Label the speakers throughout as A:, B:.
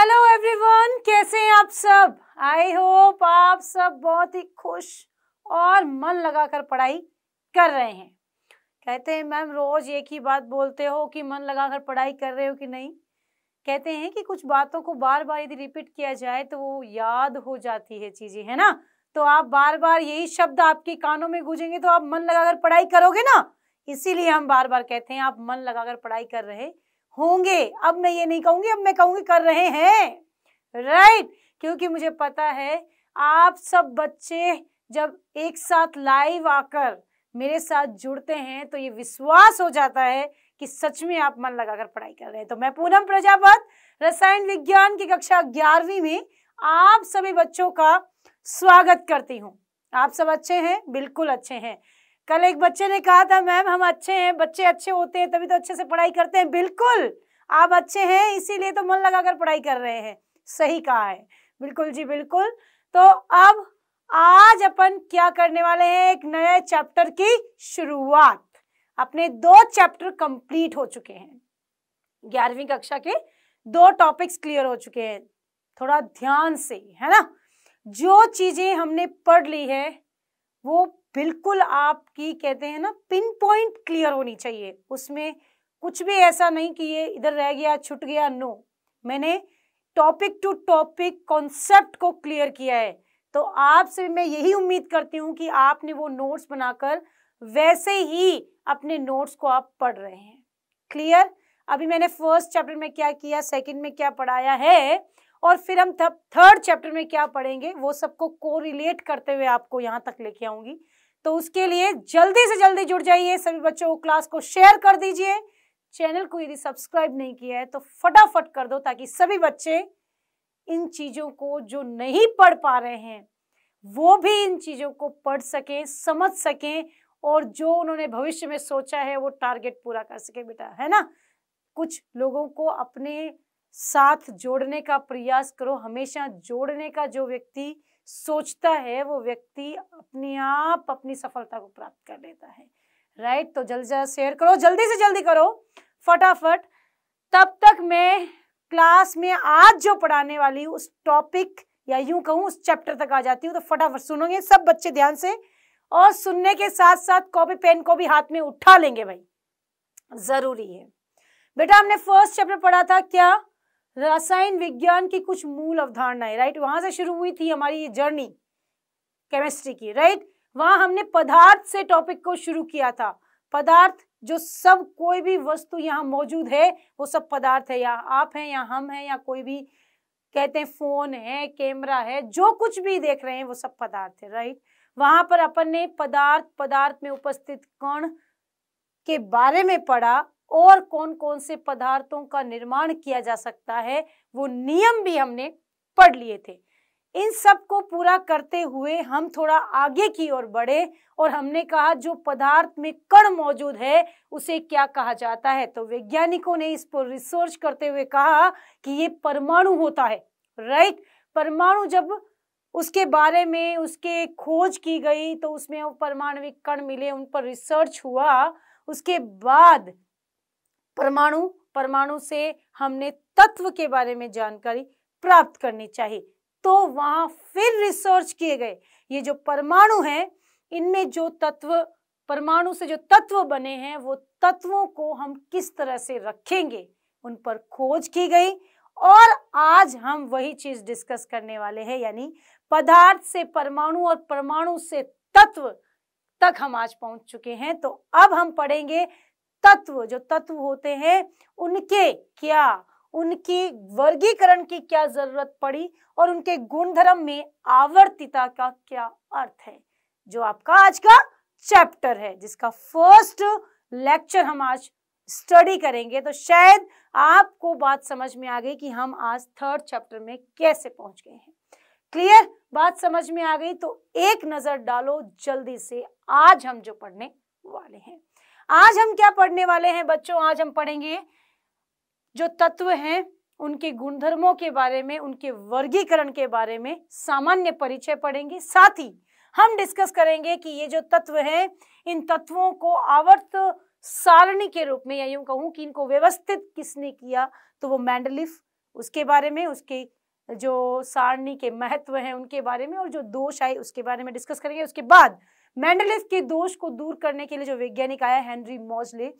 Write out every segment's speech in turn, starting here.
A: Hello everyone कैसे हैं आप सब आई होप आप सब बहुत ही खुश और मन लगाकर पढ़ाई कर रहे हैं कहते हैं मैम रोज एक ही बात बोलते हो कि मन लगाकर पढ़ाई कर रहे हो कि नहीं कहते हैं कि कुछ बातों को बार बार यदि रिपीट किया जाए तो वो याद हो जाती है चीजें है ना तो आप बार बार यही शब्द आपके कानों में गूंजेंगे तो आप मन लगाकर पढ़ाई करोगे ना इसीलिए हम बार बार कहते हैं आप मन लगाकर पढ़ाई कर रहे होंगे अब मैं ये नहीं कहूंगी अब मैं कहूंगी कर रहे हैं राइट right? क्योंकि मुझे पता है आप सब बच्चे जब एक साथ लाइव आकर मेरे साथ जुड़ते हैं तो ये विश्वास हो जाता है कि सच में आप मन लगाकर पढ़ाई कर रहे हैं तो मैं पूनम प्रजापत रसायन विज्ञान की कक्षा ग्यारहवीं में आप सभी बच्चों का स्वागत करती हूँ आप सब अच्छे हैं बिल्कुल अच्छे हैं कल एक बच्चे ने कहा था मैम हम अच्छे हैं बच्चे अच्छे होते हैं तभी तो अच्छे से पढ़ाई करते हैं बिल्कुल आप अच्छे हैं इसीलिए तो मन लगाकर पढ़ाई कर रहे हैं सही कहा है बिल्कुल जी बिल्कुल तो अब आज अपन क्या करने वाले हैं एक नए चैप्टर की शुरुआत अपने दो चैप्टर कंप्लीट हो चुके हैं ग्यारहवीं कक्षा के दो टॉपिक्स क्लियर हो चुके हैं थोड़ा ध्यान से है ना जो चीजें हमने पढ़ ली है वो बिल्कुल आपकी कहते हैं ना पिन पॉइंट क्लियर होनी चाहिए उसमें कुछ भी ऐसा नहीं कि ये इधर रह गया छुट गया नो मैंने टॉपिक टू टॉपिक कॉन्सेप्ट को क्लियर किया है तो आपसे मैं यही उम्मीद करती हूँ कि आपने वो नोट्स बनाकर वैसे ही अपने नोट्स को आप पढ़ रहे हैं क्लियर अभी मैंने फर्स्ट चैप्टर में क्या किया सेकंड में क्या पढ़ाया है और फिर हम थर्ड चैप्टर में क्या पढ़ेंगे वो सबको को रिलेट करते हुए आपको यहाँ तक लेके आऊंगी तो उसके लिए जल्दी से जल्दी जुड़ जाइए सभी बच्चों को क्लास को शेयर कर दीजिए चैनल को यदि सब्सक्राइब नहीं किया है तो फटाफट कर दो ताकि सभी बच्चे इन चीज़ों को जो नहीं पढ़ पा रहे हैं वो भी इन चीज़ों को पढ़ सकें समझ सकें और जो उन्होंने भविष्य में सोचा है वो टारगेट पूरा कर सके बेटा है ना कुछ लोगों को अपने साथ जोड़ने का प्रयास करो हमेशा जोड़ने का जो व्यक्ति सोचता है वो व्यक्ति अपने आप अपनी सफलता को प्राप्त कर लेता है राइट right? तो जल्द जल्द शेयर करो जल्दी से जल्दी करो फटाफट तब तक मैं क्लास में आज जो पढ़ाने वाली उस टॉपिक या यूं कहूं उस चैप्टर तक आ जाती हूँ तो फटाफट सुनोगे सब बच्चे ध्यान से और सुनने के साथ साथ कॉपी पेन को भी हाथ में उठा लेंगे भाई जरूरी है बेटा हमने फर्स्ट चैप्टर पढ़ा था क्या रसायन विज्ञान की कुछ मूल अवधारणाएं राइट वहां से शुरू हुई थी हमारी ये जर्नी केमिस्ट्री की राइट वहां हमने पदार्थ से टॉपिक को शुरू किया था पदार्थ जो सब कोई भी वस्तु यहाँ मौजूद है वो सब पदार्थ है या आप हैं या हम हैं या कोई भी कहते हैं फोन है कैमरा है जो कुछ भी देख रहे हैं वो सब पदार्थ है राइट वहां पर अपन ने पदार्थ पदार्थ में उपस्थित कण के बारे में पढ़ा और कौन कौन से पदार्थों का निर्माण किया जा सकता है वो नियम भी हमने पढ़ लिए थे इन सब को पूरा करते हुए हम थोड़ा आगे की ओर बढ़े और हमने कहा जो पदार्थ में कण मौजूद है उसे क्या कहा जाता है तो वैज्ञानिकों ने इस पर रिसर्च करते हुए कहा कि ये परमाणु होता है राइट परमाणु जब उसके बारे में उसके खोज की गई तो उसमें वो कण मिले उन पर रिसर्च हुआ उसके बाद परमाणु परमाणु से हमने तत्व के बारे में जानकारी प्राप्त करनी चाहिए तो वहां फिर रिसर्च किए गए ये जो परमाणु हैं इनमें जो तत्व परमाणु से जो तत्व बने हैं वो तत्वों को हम किस तरह से रखेंगे उन पर खोज की गई और आज हम वही चीज डिस्कस करने वाले हैं यानी पदार्थ से परमाणु और परमाणु से तत्व तक हम आज पहुंच चुके हैं तो अब हम पढ़ेंगे तत्व जो तत्व होते हैं उनके क्या उनकी वर्गीकरण की क्या जरूरत पड़ी और उनके गुणधर्म में आवर्तिता का क्या अर्थ है जो आपका आज का चैप्टर है जिसका फर्स्ट लेक्चर हम आज स्टडी करेंगे तो शायद आपको बात समझ में आ गई कि हम आज थर्ड चैप्टर में कैसे पहुंच गए हैं क्लियर बात समझ में आ गई तो एक नजर डालो जल्दी से आज हम जो पढ़ने वाले हैं आज हम क्या पढ़ने वाले हैं बच्चों आज हम पढ़ेंगे जो तत्व हैं उनके गुणधर्मों के बारे में उनके वर्गीकरण के बारे में सामान्य परिचय पढ़ेंगे साथ ही हम डिस्कस करेंगे कि ये जो तत्व हैं इन तत्वों को आवर्त सारणी के रूप में या यूं कहूं कि इनको व्यवस्थित किसने किया तो वो मैंडलिफ उसके बारे में उसके जो सारणी के महत्व हैं उनके बारे में और जो दोष आए उसके बारे में डिस्कस करेंगे उसके बाद मेंडलिस के दोष को दूर करने के लिए जो वैज्ञानिक आया हेनरी मोजले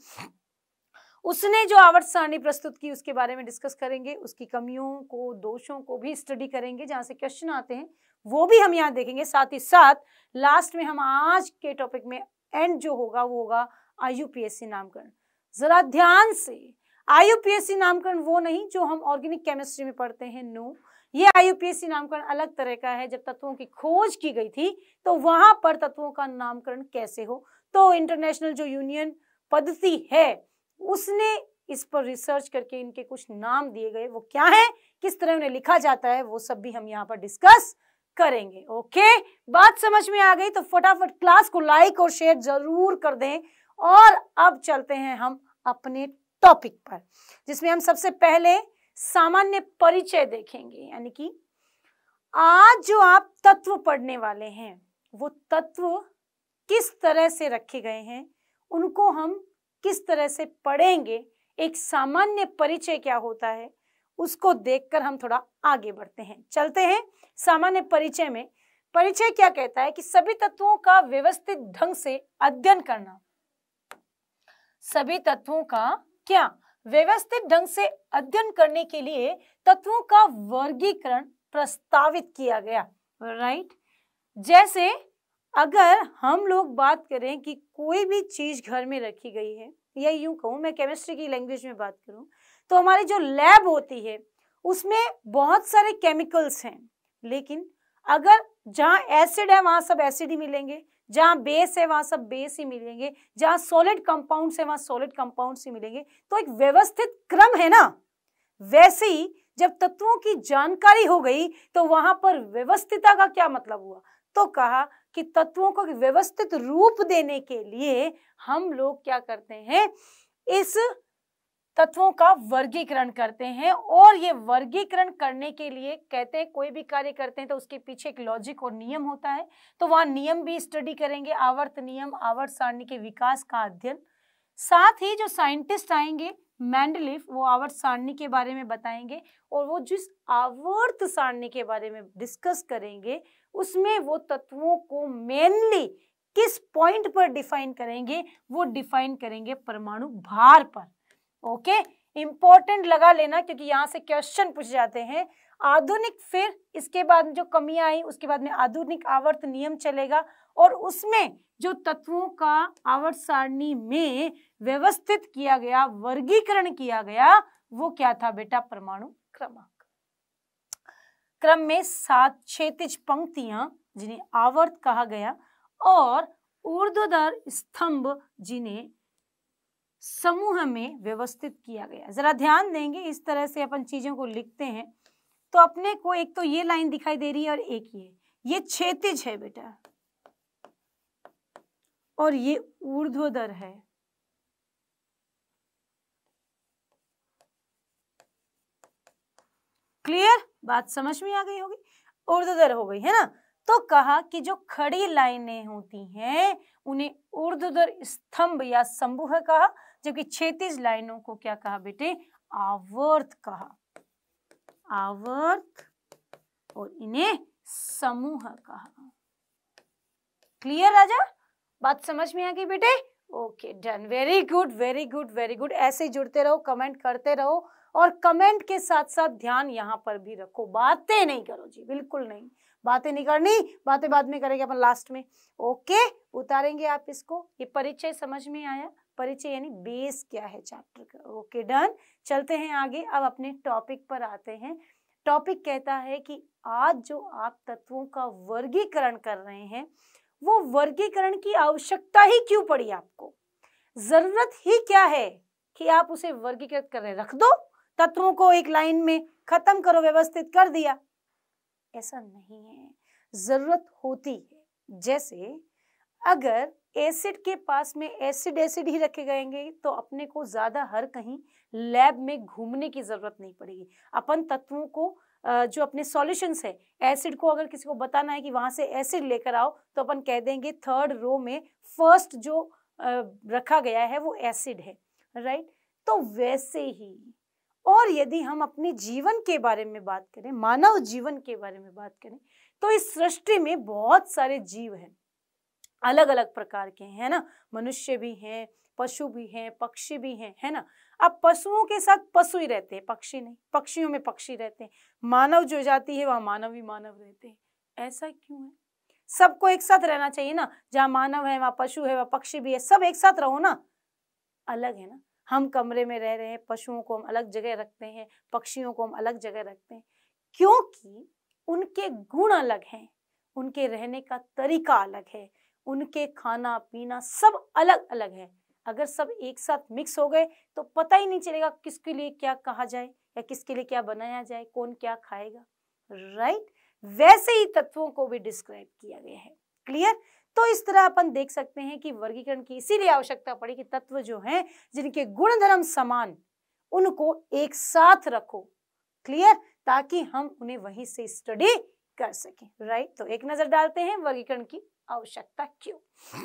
A: उसने जो आवर्त सारणी प्रस्तुत की उसके बारे में डिस्कस करेंगे उसकी कमियों को दोषों को भी स्टडी करेंगे जहां से क्वेश्चन आते हैं वो भी हम यहाँ देखेंगे साथ ही साथ लास्ट में हम आज के टॉपिक में एंड जो होगा वो होगा आईयूपीएससी नामकरण जरा ध्यान से आईयूपीएससी नामकरण वो नहीं जो हम ऑर्गेनिक केमिस्ट्री में पढ़ते हैं नो no. ये आईयूपीएसी नामकरण अलग तरह का है जब तत्वों की खोज की गई थी तो वहां पर तत्वों का नामकरण कैसे हो तो इंटरनेशनल जो यूनियन पद्धति है उसने इस पर रिसर्च करके इनके कुछ नाम दिए गए वो क्या है किस तरह उन्हें लिखा जाता है वो सब भी हम यहाँ पर डिस्कस करेंगे ओके बात समझ में आ गई तो फटाफट क्लास को लाइक और शेयर जरूर कर दें और अब चलते हैं हम अपने टॉपिक पर जिसमें हम सबसे पहले सामान्य परिचय देखेंगे यानी कि आज जो आप तत्व पढ़ने वाले हैं वो तत्व किस तरह से रखे गए हैं उनको हम किस तरह से पढ़ेंगे एक सामान्य परिचय क्या होता है उसको देखकर हम थोड़ा आगे बढ़ते हैं चलते हैं सामान्य परिचय में परिचय क्या कहता है कि सभी तत्वों का व्यवस्थित ढंग से अध्ययन करना सभी तत्वों का क्या व्यवस्थित ढंग से अध्ययन करने के लिए तत्वों का वर्गीकरण प्रस्तावित किया गया राइट जैसे अगर हम लोग बात करें कि कोई भी चीज घर में रखी गई है या यूं कहूं मैं केमिस्ट्री की लैंग्वेज में बात करूं तो हमारी जो लैब होती है उसमें बहुत सारे केमिकल्स हैं लेकिन अगर जहां एसिड है वहां सब एसिड ही मिलेंगे जहाँ बेस है वहाँ सब बेस ही मिलेंगे जहाँ सॉलिड कंपाउंड्स है वहाँ सॉलिड कंपाउंड्स ही मिलेंगे तो एक व्यवस्थित क्रम है ना वैसे ही जब तत्वों की जानकारी हो गई तो वहां पर व्यवस्थिता का क्या मतलब हुआ तो कहा कि तत्वों को व्यवस्थित रूप देने के लिए हम लोग क्या करते हैं इस तत्वों का वर्गीकरण करते हैं और ये वर्गीकरण करने के लिए कहते हैं कोई भी कार्य करते हैं तो उसके पीछे एक लॉजिक और नियम होता है तो वहां नियम भी स्टडी करेंगे आवर्त नियम आवर्त सारणी के विकास का अध्ययन साथ ही जो साइंटिस्ट आएंगे मैंडलिफ वो आवर्त सारणी के बारे में बताएंगे और वो जिस आवर्त सारणी के बारे में डिस्कस करेंगे उसमें वो तत्वों को मेनली किस पॉइंट पर डिफाइन करेंगे वो डिफाइन करेंगे परमाणु भार पर ओके इंपॉर्टेंट लगा लेना क्योंकि यहाँ से क्वेश्चन पूछ जाते हैं आधुनिक फिर इसके बाद जो कमियां आई उसके बाद में आधुनिक आवर्त नियम चलेगा और उसमें जो तत्वों का आवर्त सारणी में व्यवस्थित किया गया वर्गीकरण किया गया वो क्या था बेटा परमाणु क्रमांक क्रम में सात छेतिज पंक्तियां जिन्हें आवर्त कहा गया और ऊर्ध्वधर स्तंभ जिन्हें समूह में व्यवस्थित किया गया जरा ध्यान देंगे इस तरह से अपन चीजों को लिखते हैं तो अपने को एक तो ये लाइन दिखाई दे रही है और एक ये ये क्षेतिज है बेटा और ये ऊर्ध्वधर है क्लियर बात समझ में आ गई होगी ऊर्ध्वधर हो गई है ना तो कहा कि जो खड़ी लाइनें होती हैं उन्हें ऊर्ध्वधर स्तंभ या समूह कहा जबकि छत्तीस लाइनों को क्या कहा बेटे आवर्त कहा आवर्त और इन्हें समूह कहा क्लियर राजा बात समझ में आ गई बेटे okay done very good very good very good ऐसे जुड़ते रहो कमेंट करते रहो और कमेंट के साथ साथ ध्यान यहाँ पर भी रखो बातें नहीं करो जी बिल्कुल नहीं बातें नहीं करनी बातें बाद में करेंगे अपन लास्ट में ओके उतारेंगे आप इसको ये परिचय समझ में आया परिचय यानी बेस क्या है चैप्टर का ओके डन चलते हैं आगे अब अपने टॉपिक पर आते हैं टॉपिक कहता है कि आज जो आप तत्वों का वर्गीकरण कर रहे हैं वो वर्गीकरण की आवश्यकता ही क्यों पड़ी आपको जरूरत ही क्या है कि आप उसे वर्गीकृत कर रहे रख दो तत्वों को एक लाइन में खत्म करो व्यवस्थित कर दिया ऐसा नहीं है जरूरत होती है जैसे अगर एसिड के पास में एसिड एसिड ही रखे गएंगे तो अपने को ज़्यादा हर कहीं लैब में घूमने की ज़रूरत नहीं पड़ेगी अपन तत्वों को जो अपने सॉल्यूशंस है एसिड को अगर किसी को बताना है कि वहां से एसिड लेकर आओ तो अपन कह देंगे थर्ड रो में फर्स्ट जो रखा गया है वो एसिड है राइट तो वैसे ही और यदि हम अपने जीवन के बारे में बात करें मानव जीवन के बारे में बात करें तो इस सृष्टि में बहुत सारे जीव हैं अलग अलग प्रकार के हैं ना मनुष्य भी हैं पशु भी हैं पक्षी भी हैं है ना अब पशुओं के साथ पशु ही रहते हैं पक्षी नहीं पक्षियों में पक्षी रहते हैं मानव जो जाती है वहाँ मानव ही मानव रहते हैं ऐसा क्यों है सबको एक साथ रहना चाहिए ना जहाँ मानव है वहाँ पशु है वहाँ पक्षी भी है सब एक साथ रहो ना अलग है ना हम कमरे में रह रहे हैं पशुओं को हम अलग जगह रखते हैं पक्षियों को हम अलग जगह रखते हैं क्योंकि उनके गुण अलग हैं उनके रहने का तरीका अलग है उनके खाना पीना सब अलग अलग है अगर सब एक साथ मिक्स हो गए तो पता ही नहीं चलेगा किसके लिए क्या कहा जाए या किसके लिए क्या बनाया जाए कौन क्या खाएगा राइट right? वैसे ही तत्वों को भी डिस्क्राइब किया गया है क्लियर तो इस तरह अपन देख सकते हैं कि वर्गीकरण की इसीलिए आवश्यकता पड़ी कि तत्व जो हैं जिनके गुण धर्म समान उनको एक साथ रखो क्लियर ताकि हम उन्हें वहीं से स्टडी कर सके राइट तो एक नजर डालते हैं वर्गीकरण की आवश्यकता क्यों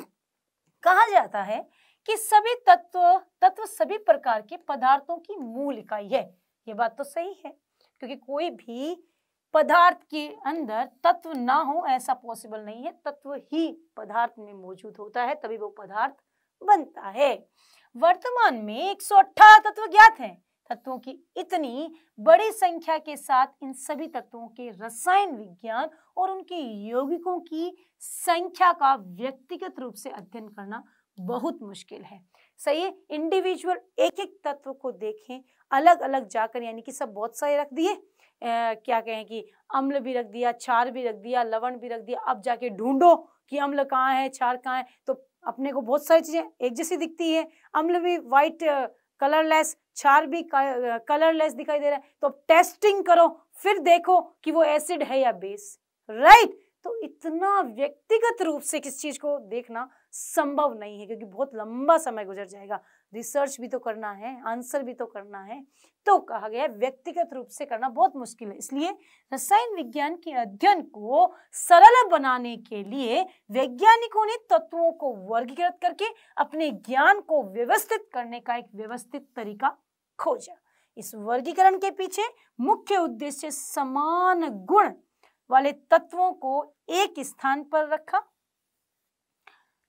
A: कहा जाता है कि सभी तत्व तत्व सभी प्रकार के पदार्थों की मूल इकाई है ये बात तो सही है क्योंकि कोई भी पदार्थ के अंदर तत्व ना हो ऐसा पॉसिबल नहीं है तत्व ही पदार्थ में मौजूद होता है तभी वो पदार्थ बनता है वर्तमान में 108 तत्व ज्ञात हैं तत्वों की इतनी बड़ी संख्या के साथ इन सभी तत्वों के रसायन विज्ञान और उनके यौगिकों की संख्या का व्यक्तिगत रूप से अध्ययन करना बहुत मुश्किल है सही है इंडिविजुअल एक एक तत्व को देखें अलग अलग जाकर यानी कि सब बहुत सारे रख दिए क्या कहें कि अम्ल भी रख दिया क्षार भी रख दिया लवण भी रख दिया अब जाके ढूंढो कि अम्ल कहाँ है क्षार कहाँ है तो अपने को बहुत सारी चीज़ें एक जैसी दिखती है अम्ल भी व्हाइट कलरलेस क्षार भी कलरलेस दिखाई दे रहा है तो अब टेस्टिंग करो फिर देखो कि वो एसिड है या बेस राइट right? तो इतना व्यक्तिगत रूप से किस चीज को देखना संभव नहीं है क्योंकि बहुत लंबा समय गुजर जाएगा रिसर्च भी तो करना है आंसर भी तो करना है तो कहा गया व्यक्तिगत रूप से करना बहुत मुश्किल है इसलिए रसायन विज्ञान के अध्ययन को सरल बनाने के लिए वैज्ञानिकों ने तत्वों को वर्गीकृत करके अपने ज्ञान को व्यवस्थित करने का एक व्यवस्थित तरीका खोजा इस वर्गीकरण के पीछे मुख्य उद्देश्य समान गुण वाले तत्वों को एक स्थान पर रखा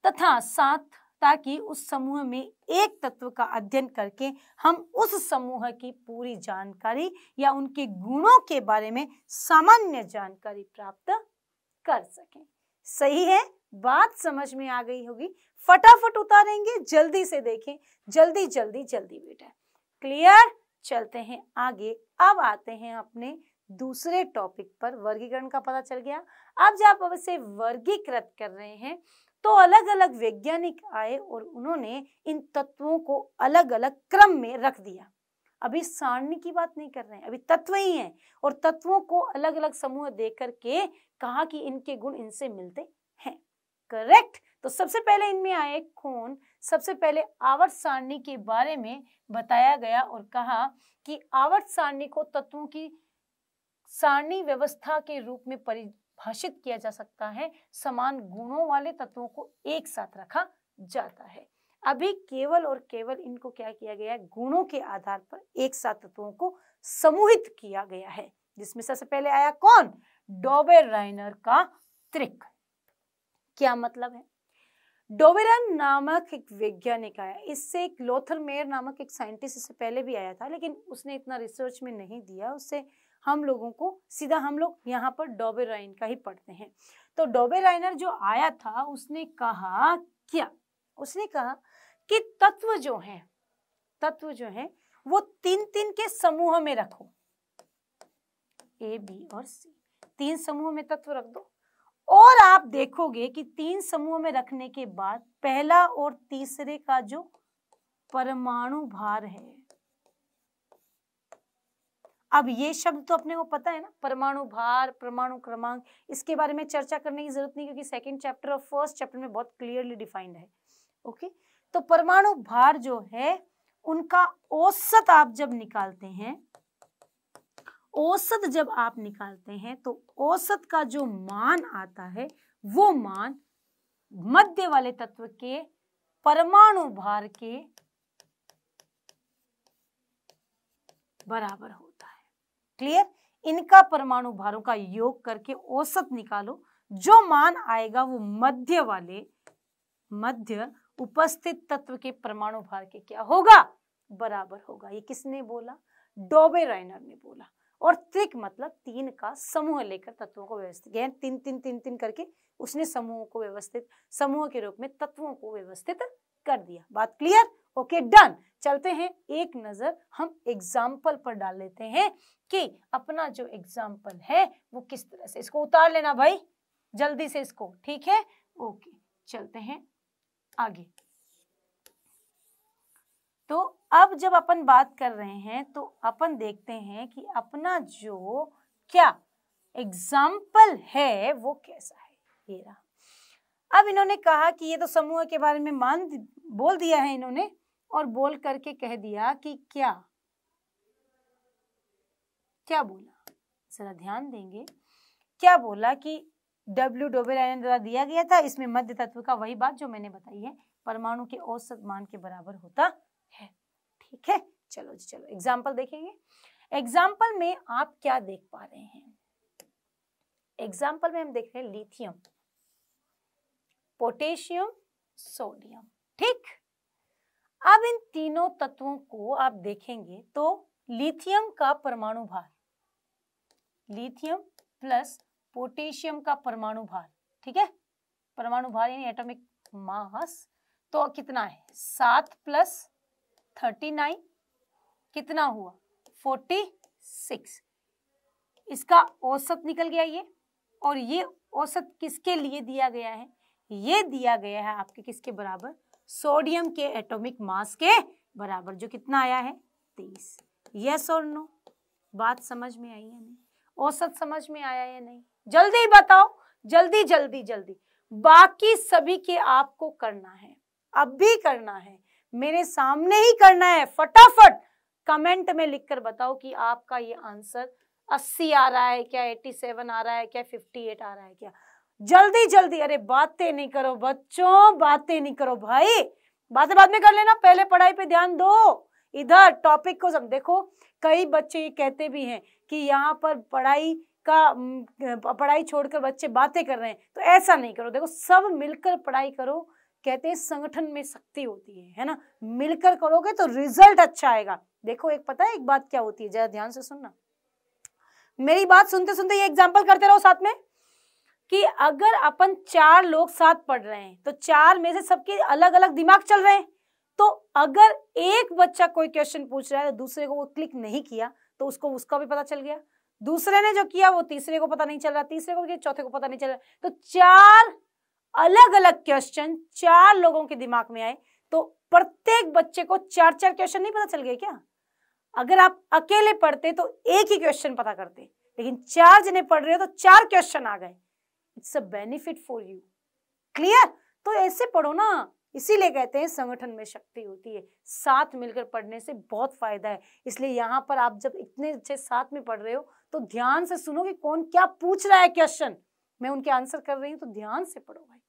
A: तथा साथ ताकि उस समूह में एक तत्व का अध्ययन करके हम उस समूह की पूरी जानकारी या उनके गुणों के बारे में सामान्य जानकारी प्राप्त कर सकें सही है बात समझ में आ गई होगी फटाफट उतारेंगे जल्दी से देखें जल्दी जल्दी जल्दी बेटा क्लियर चलते हैं आगे अब आते हैं अपने दूसरे टॉपिक पर वर्गीकरण का पता चल गया अब जब आप अवश्य वर्गीकृत कर रहे हैं तो अलग अलग वैज्ञानिक आए और उन्होंने इन तत्वों को अलग अलग क्रम में रख दिया अभी सारणी की बात नहीं कर रहे हैं अभी तत्व ही हैं और तत्वों को अलग अलग समूह दे करके कहा कि इनके गुण इनसे मिलते हैं करेक्ट तो सबसे पहले इनमें आए खून सबसे पहले आवर्त सारणी के बारे में बताया गया और कहा कि आवर्त सारणी को तत्वों की सारणी व्यवस्था के रूप में भाषित किया जा सकता है समान गुणों वाले तत्वों को एक साथ रखा जाता है अभी केवल और केवल इनको क्या किया गया है गुणों के आधार पर एक साथ तत्वों को समूहित किया गया है जिसमें सबसे पहले आया कौन डोबेर राइनर का त्रिक क्या मतलब है डोबेरन नामक एक वैज्ञानिक आया इससे एक लोथर मेयर नामक एक साइंटिस्ट इससे पहले भी आया था लेकिन उसने इतना रिसर्च में नहीं दिया उससे हम लोगों को सीधा हम लोग यहाँ पर डॉबे राइन का ही पढ़ते हैं तो डॉबे राइनर जो आया था उसने कहा क्या उसने कहा कि तत्व जो है तत्व जो है वो तीन तीन के समूह में रखो ए बी और सी तीन समूह में तत्व रख दो और आप देखोगे कि तीन समूह में रखने के बाद पहला और तीसरे का जो परमाणु भार है अब ये शब्द तो अपने को पता है ना परमाणु भार परमाणु क्रमांक इसके बारे में चर्चा करने की जरूरत नहीं क्योंकि सेकंड चैप्टर और फर्स्ट चैप्टर में बहुत क्लियरली डिफाइंड है ओके तो परमाणु भार जो है उनका औसत आप जब निकालते हैं औसत जब आप निकालते हैं तो औसत का जो मान आता है वो मान मध्य वाले तत्व के परमाणु भार के बराबर हो क्लियर इनका परमाणु भारों का योग करके औसत निकालो जो मान आएगा वो मध्य वाले मध्य उपस्थित तत्व के परमाणु भार के क्या होगा बराबर होगा ये किसने बोला डोबे राइनर ने बोला और त्रिक मतलब तीन का समूह लेकर तत्वों को व्यवस्थित तीन, तीन तीन तीन तीन करके उसने समूह को व्यवस्थित समूह के रूप में तत्वों को व्यवस्थित कर दिया बात क्लियर ओके डन चलते हैं एक नज़र हम एग्जाम्पल पर डाल लेते हैं कि अपना जो एग्जाम्पल है वो किस तरह से इसको उतार लेना भाई जल्दी से इसको ठीक है ओके चलते हैं आगे तो अब जब अपन बात कर रहे हैं तो अपन देखते हैं कि अपना जो क्या एग्जाम्पल है वो कैसा है ये रहा अब इन्होंने कहा कि ये तो समूह के बारे में मान बोल दिया है इन्होंने और बोल करके कह दिया कि क्या क्या बोला जरा ध्यान देंगे क्या बोला कि डब्ल्यू डोबेल आयन द्वारा दिया गया था इसमें मध्य तत्व का वही बात जो मैंने बताई है परमाणु के औसत मान के बराबर होता है ठीक है चलो जी चलो एग्जाम्पल देखेंगे एग्जाम्पल में आप क्या देख पा रहे हैं एग्जाम्पल में हम देख रहे हैं लिथियम पोटेशियम सोडियम ठीक अब इन तीनों तत्वों को आप देखेंगे तो लिथियम का परमाणु भार लिथियम प्लस पोटेशियम का परमाणु भार ठीक है परमाणु भार यानी एटॉमिक मास तो कितना है सात प्लस थर्टी नाइन कितना हुआ फोर्टी सिक्स इसका औसत निकल गया ये और ये औसत किसके लिए दिया गया है ये दिया गया है आपके किसके बराबर सोडियम के एटॉमिक मास के बराबर जो कितना आया है तेईस यस और नो बात समझ में आई या नहीं औसत समझ में आया या नहीं जल्दी बताओ जल्दी जल्दी जल्दी बाकी सभी के आपको करना है अब भी करना है मेरे सामने ही करना है फटाफट कमेंट में लिखकर बताओ कि आपका ये आंसर 80 आ रहा है क्या 87 आ रहा है क्या 58 आ रहा है क्या जल्दी जल्दी अरे बातें नहीं करो बच्चों बातें नहीं करो भाई बातें बाद में कर लेना पहले पढ़ाई पे ध्यान दो इधर टॉपिक को सब देखो कई बच्चे ये कहते भी हैं कि यहाँ पर पढ़ाई का पढ़ाई छोड़कर बच्चे बातें कर रहे हैं तो ऐसा नहीं करो देखो सब मिलकर पढ़ाई करो कहते हैं संगठन में शक्ति होती है है ना मिलकर करोगे तो रिजल्ट अच्छा आएगा देखो एक पता है एक बात क्या होती है जरा ध्यान से सुनना मेरी बात सुनते सुनते ये एग्जाम्पल करते रहो साथ में कि अगर अपन चार लोग साथ पढ़ रहे हैं तो चार में से सबके अलग अलग दिमाग चल रहे हैं तो अगर एक बच्चा कोई क्वेश्चन पूछ रहा है तो दूसरे को वो क्लिक नहीं किया तो उसको उसका भी पता चल गया दूसरे ने जो किया वो तीसरे को पता नहीं चल रहा तीसरे को किया चौथे को पता नहीं चल रहा तो चार अलग अलग क्वेश्चन चार लोगों के दिमाग में आए तो प्रत्येक बच्चे को चार चार क्वेश्चन नहीं पता चल गए क्या अगर आप अकेले पढ़ते तो एक ही क्वेश्चन पता करते लेकिन चार जने पढ़ रहे हो तो चार क्वेश्चन आ गए it's a benefit for you clear तो ऐसे पढ़ो ना इसीलिए कहते हैं संगठन में शक्ति होती है साथ मिलकर पढ़ने से बहुत फायदा है इसलिए यहाँ पर आप जब इतने अच्छे साथ में पढ़ रहे हो तो ध्यान से सुनो कि कौन क्या पूछ रहा है क्वेश्चन मैं उनके आंसर कर रही हूँ तो ध्यान से पढ़ो भाई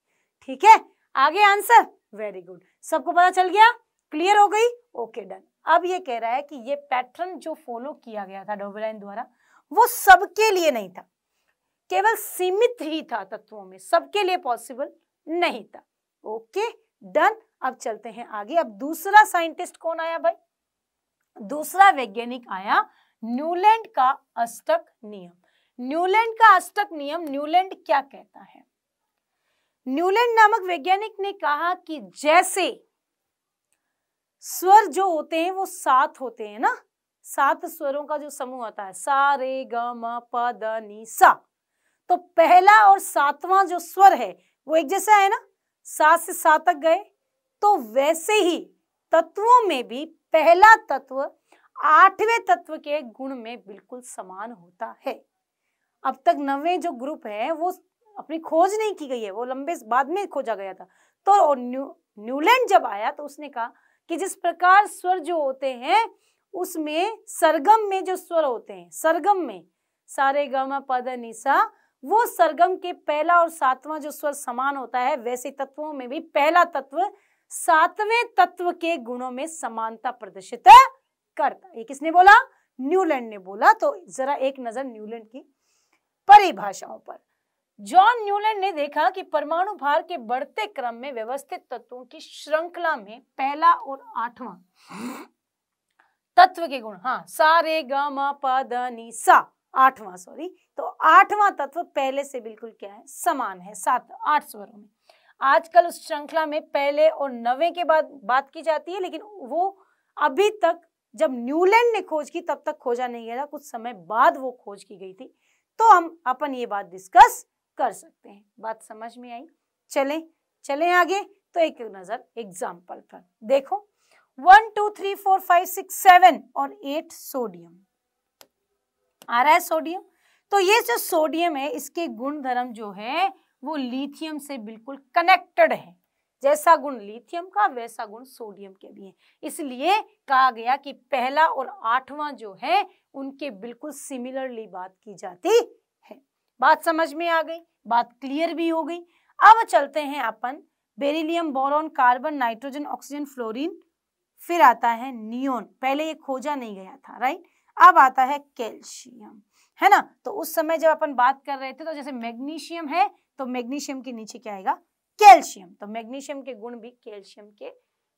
A: ठीक है आगे आंसर वेरी गुड सबको पता चल गया क्लियर हो गई ओके डन अब ये कह रहा है कि ये पैटर्न जो फॉलो किया गया था डोबेलाइन द्वारा वो सबके लिए नहीं था केवल सीमित ही था तत्वों में सबके लिए पॉसिबल नहीं था ओके डन अब चलते हैं आगे अब दूसरा साइंटिस्ट कौन आया भाई दूसरा वैज्ञानिक आया न्यूलैंड का अष्टक नियम न्यूलैंड का अष्टक नियम न्यूलैंड क्या कहता है न्यूलैंड नामक वैज्ञानिक ने कहा कि जैसे स्वर जो होते हैं वो सात होते हैं ना सात स्वरों का जो समूह आता है सा रे ग म प द नी सा तो पहला और सातवां जो स्वर है वो एक जैसा है ना सात से सात तक गए तो वैसे ही तत्वों में भी पहला तत्व आठवें तत्व के गुण में बिल्कुल समान होता है अब तक नवे जो ग्रुप है वो अपनी खोज नहीं की गई है वो लंबे बाद में खोजा गया था तो न्यू न्यूलैंड जब आया तो उसने कहा कि जिस प्रकार स्वर जो होते हैं उसमें सरगम में जो स्वर होते हैं सरगम में सारे गम पद निशा वो सरगम के पहला और सातवां जो स्वर समान होता है वैसे तत्वों में भी पहला तत्व सातवें तत्व के गुणों में समानता प्रदर्शित करता ये किसने बोला न्यूलैंड ने बोला तो जरा एक नजर न्यूलैंड की परिभाषाओं पर जॉन न्यूलैंड ने देखा कि परमाणु भार के बढ़ते क्रम में व्यवस्थित तत्वों की श्रृंखला में पहला और आठवां तत्व के गुण हाँ सारे गा मा सा आठवां सॉरी तो आठवां तत्व पहले से बिल्कुल क्या है समान है सात आठ स्वरों में आजकल उस श्रृंखला में पहले और नवे के बाद बात की जाती है लेकिन वो अभी तक जब न्यूलैंड ने खोज की तब तक खोजा नहीं गया था कुछ समय बाद वो खोज की गई थी तो हम अपन ये बात डिस्कस कर सकते हैं बात समझ में आई चले चले आगे तो एक नजर एग्जाम्पल पर देखो one two three four five six seven और एट सोडियम आ रहा है सोडियम तो ये जो सोडियम है इसके गुण धर्म जो है वो लिथियम से बिल्कुल कनेक्टेड है जैसा गुण लिथियम का वैसा गुण सोडियम के भी है इसलिए कहा गया कि पहला और आठवां जो है उनके बिल्कुल सिमिलरली बात की जाती है बात समझ में आ गई बात क्लियर भी हो गई अब चलते हैं अपन beryllium boron carbon nitrogen oxygen fluorine फिर आता है नियोन पहले ये खोजा नहीं गया था राइट अब आता है कैल्शियम है ना तो उस समय जब अपन बात कर रहे थे तो जैसे मैग्नीशियम है तो मैग्नीशियम के नीचे क्या आएगा कैल्शियम तो मैग्नीशियम के गुण भी कैल्शियम के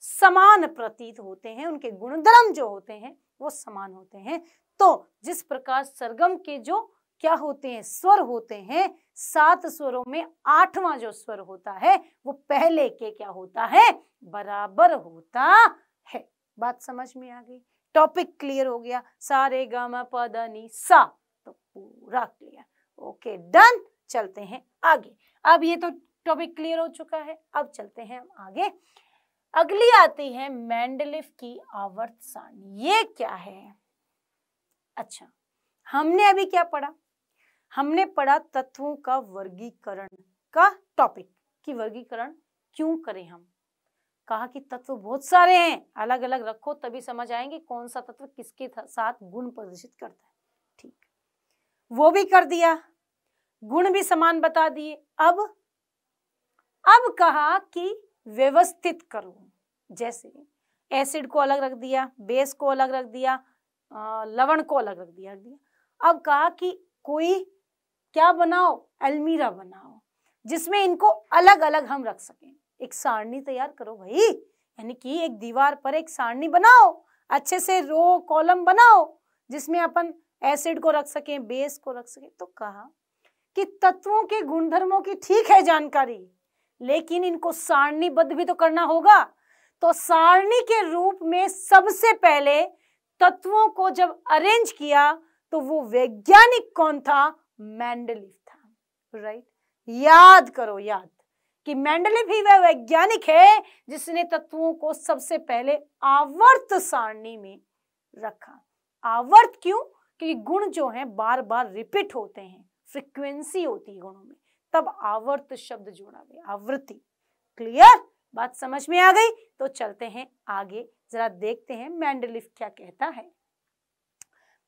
A: समान प्रतीत होते हैं उनके गुणधर्म जो होते हैं वो समान होते हैं तो जिस प्रकार सरगम के जो क्या होते हैं स्वर होते हैं सात स्वरों में आठवां जो स्वर होता है वो पहले के क्या होता है बराबर होता है बात समझ में आ गई टॉपिक क्लियर हो गया सारे गामा पदा नी सा तो पूरा क्लियर ओके डन चलते हैं आगे अब ये तो टॉपिक क्लियर हो चुका है अब चलते हैं हम आगे अगली आती है मैंडलिफ की आवर्त सारणी ये क्या है अच्छा हमने अभी क्या पढ़ा हमने पढ़ा तत्वों का वर्गीकरण का टॉपिक कि वर्गीकरण क्यों करें हम कहा कि तत्व बहुत सारे हैं अलग अलग रखो तभी समझ आएंगे कौन सा तत्व किसके साथ गुण प्रदर्शित करता है ठीक वो भी कर दिया गुण भी समान बता दिए अब अब कहा कि व्यवस्थित करो जैसे एसिड को अलग रख दिया बेस को अलग रख दिया लवण को अलग रख दिया दिया अब कहा कि कोई क्या बनाओ अलमीरा बनाओ जिसमें इनको अलग अलग हम रख सकें एक सारणी तैयार करो भाई यानी कि एक दीवार पर एक सारणी बनाओ अच्छे से रो कॉलम बनाओ जिसमें अपन एसिड को रख सके बेस को रख सके तो कहा कि तत्वों के गुणधर्मों की ठीक है जानकारी लेकिन इनको सारणीबद्ध भी तो करना होगा तो सारणी के रूप में सबसे पहले तत्वों को जब अरेंज किया तो वो वैज्ञानिक कौन था मैंडलिफ था राइट याद करो याद कि मेंडले भी वह वैज्ञानिक है जिसने तत्वों को सबसे पहले आवर्त सारणी में रखा आवर्त क्यों क्योंकि गुण जो हैं बार बार रिपीट होते हैं फ्रिक्वेंसी होती है गुणों में तब आवर्त शब्द जोड़ा गया आवृत्ति क्लियर बात समझ में आ गई तो चलते हैं आगे जरा देखते हैं मैंडलिफ क्या कहता है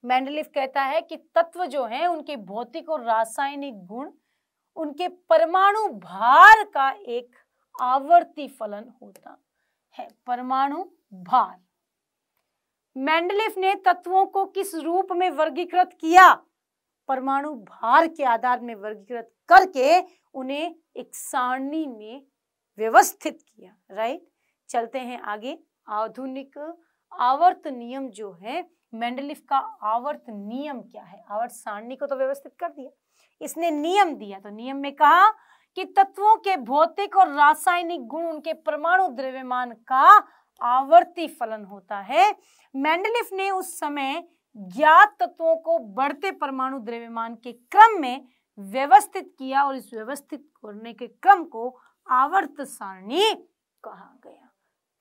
A: मैंडलिफ कहता है कि तत्व जो हैं उनके भौतिक और रासायनिक गुण उनके परमाणु भार का एक आवर्ती फलन होता है परमाणु भार मैंडलिफ ने तत्वों को किस रूप में वर्गीकृत किया परमाणु भार के आधार में वर्गीकृत करके उन्हें एक सारणी में व्यवस्थित किया राइट चलते हैं आगे आधुनिक आवर्त नियम जो है मेंडलिफ का आवर्त नियम क्या है आवर्त सारणी को तो व्यवस्थित कर दिया इसने नियम दिया तो नियम में कहा कि तत्वों के भौतिक और रासायनिक गुण उनके परमाणु द्रव्यमान का आवर्ती फलन होता है मैंडलिफ ने उस समय ज्ञात तत्वों को बढ़ते परमाणु द्रव्यमान के क्रम में व्यवस्थित किया और इस व्यवस्थित करने के क्रम को आवर्त सारणी कहा गया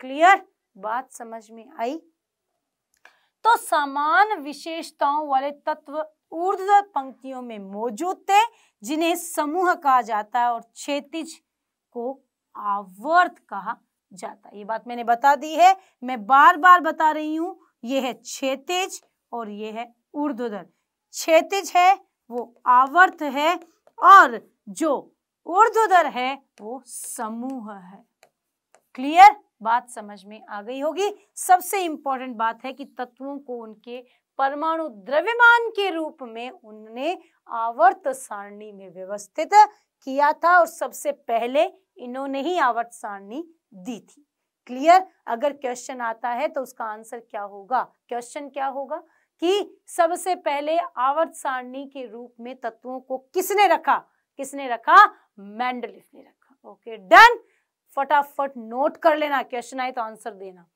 A: क्लियर बात समझ में आई तो समान विशेषताओं वाले तत्व ऊर्ध्व पंक्तियों में मौजूद थे जिन्हें समूह कहा जाता है और क्षेत्रिज को आवर्त कहा जाता है ये बात मैंने बता दी है मैं बार बार बता रही हूं यह है क्षेत्रिज और यह है ऊर्ध्वधर क्षेत्रिज है वो आवर्त है और जो ऊर्ध्वधर है वो समूह है क्लियर बात समझ में आ गई होगी सबसे इंपॉर्टेंट बात है कि तत्वों को उनके परमाणु द्रव्यमान के रूप में उन्होंने आवर्त सारणी में व्यवस्थित किया था और सबसे पहले इन्होंने ही आवर्त सारणी दी थी क्लियर अगर क्वेश्चन आता है तो उसका आंसर क्या होगा क्वेश्चन क्या होगा कि सबसे पहले आवर्त सारणी के रूप में तत्वों को किसने रखा किसने रखा मैंडलिफ ने रखा ओके डन फटाफट नोट कर लेना क्वेश्चन आए तो आंसर देना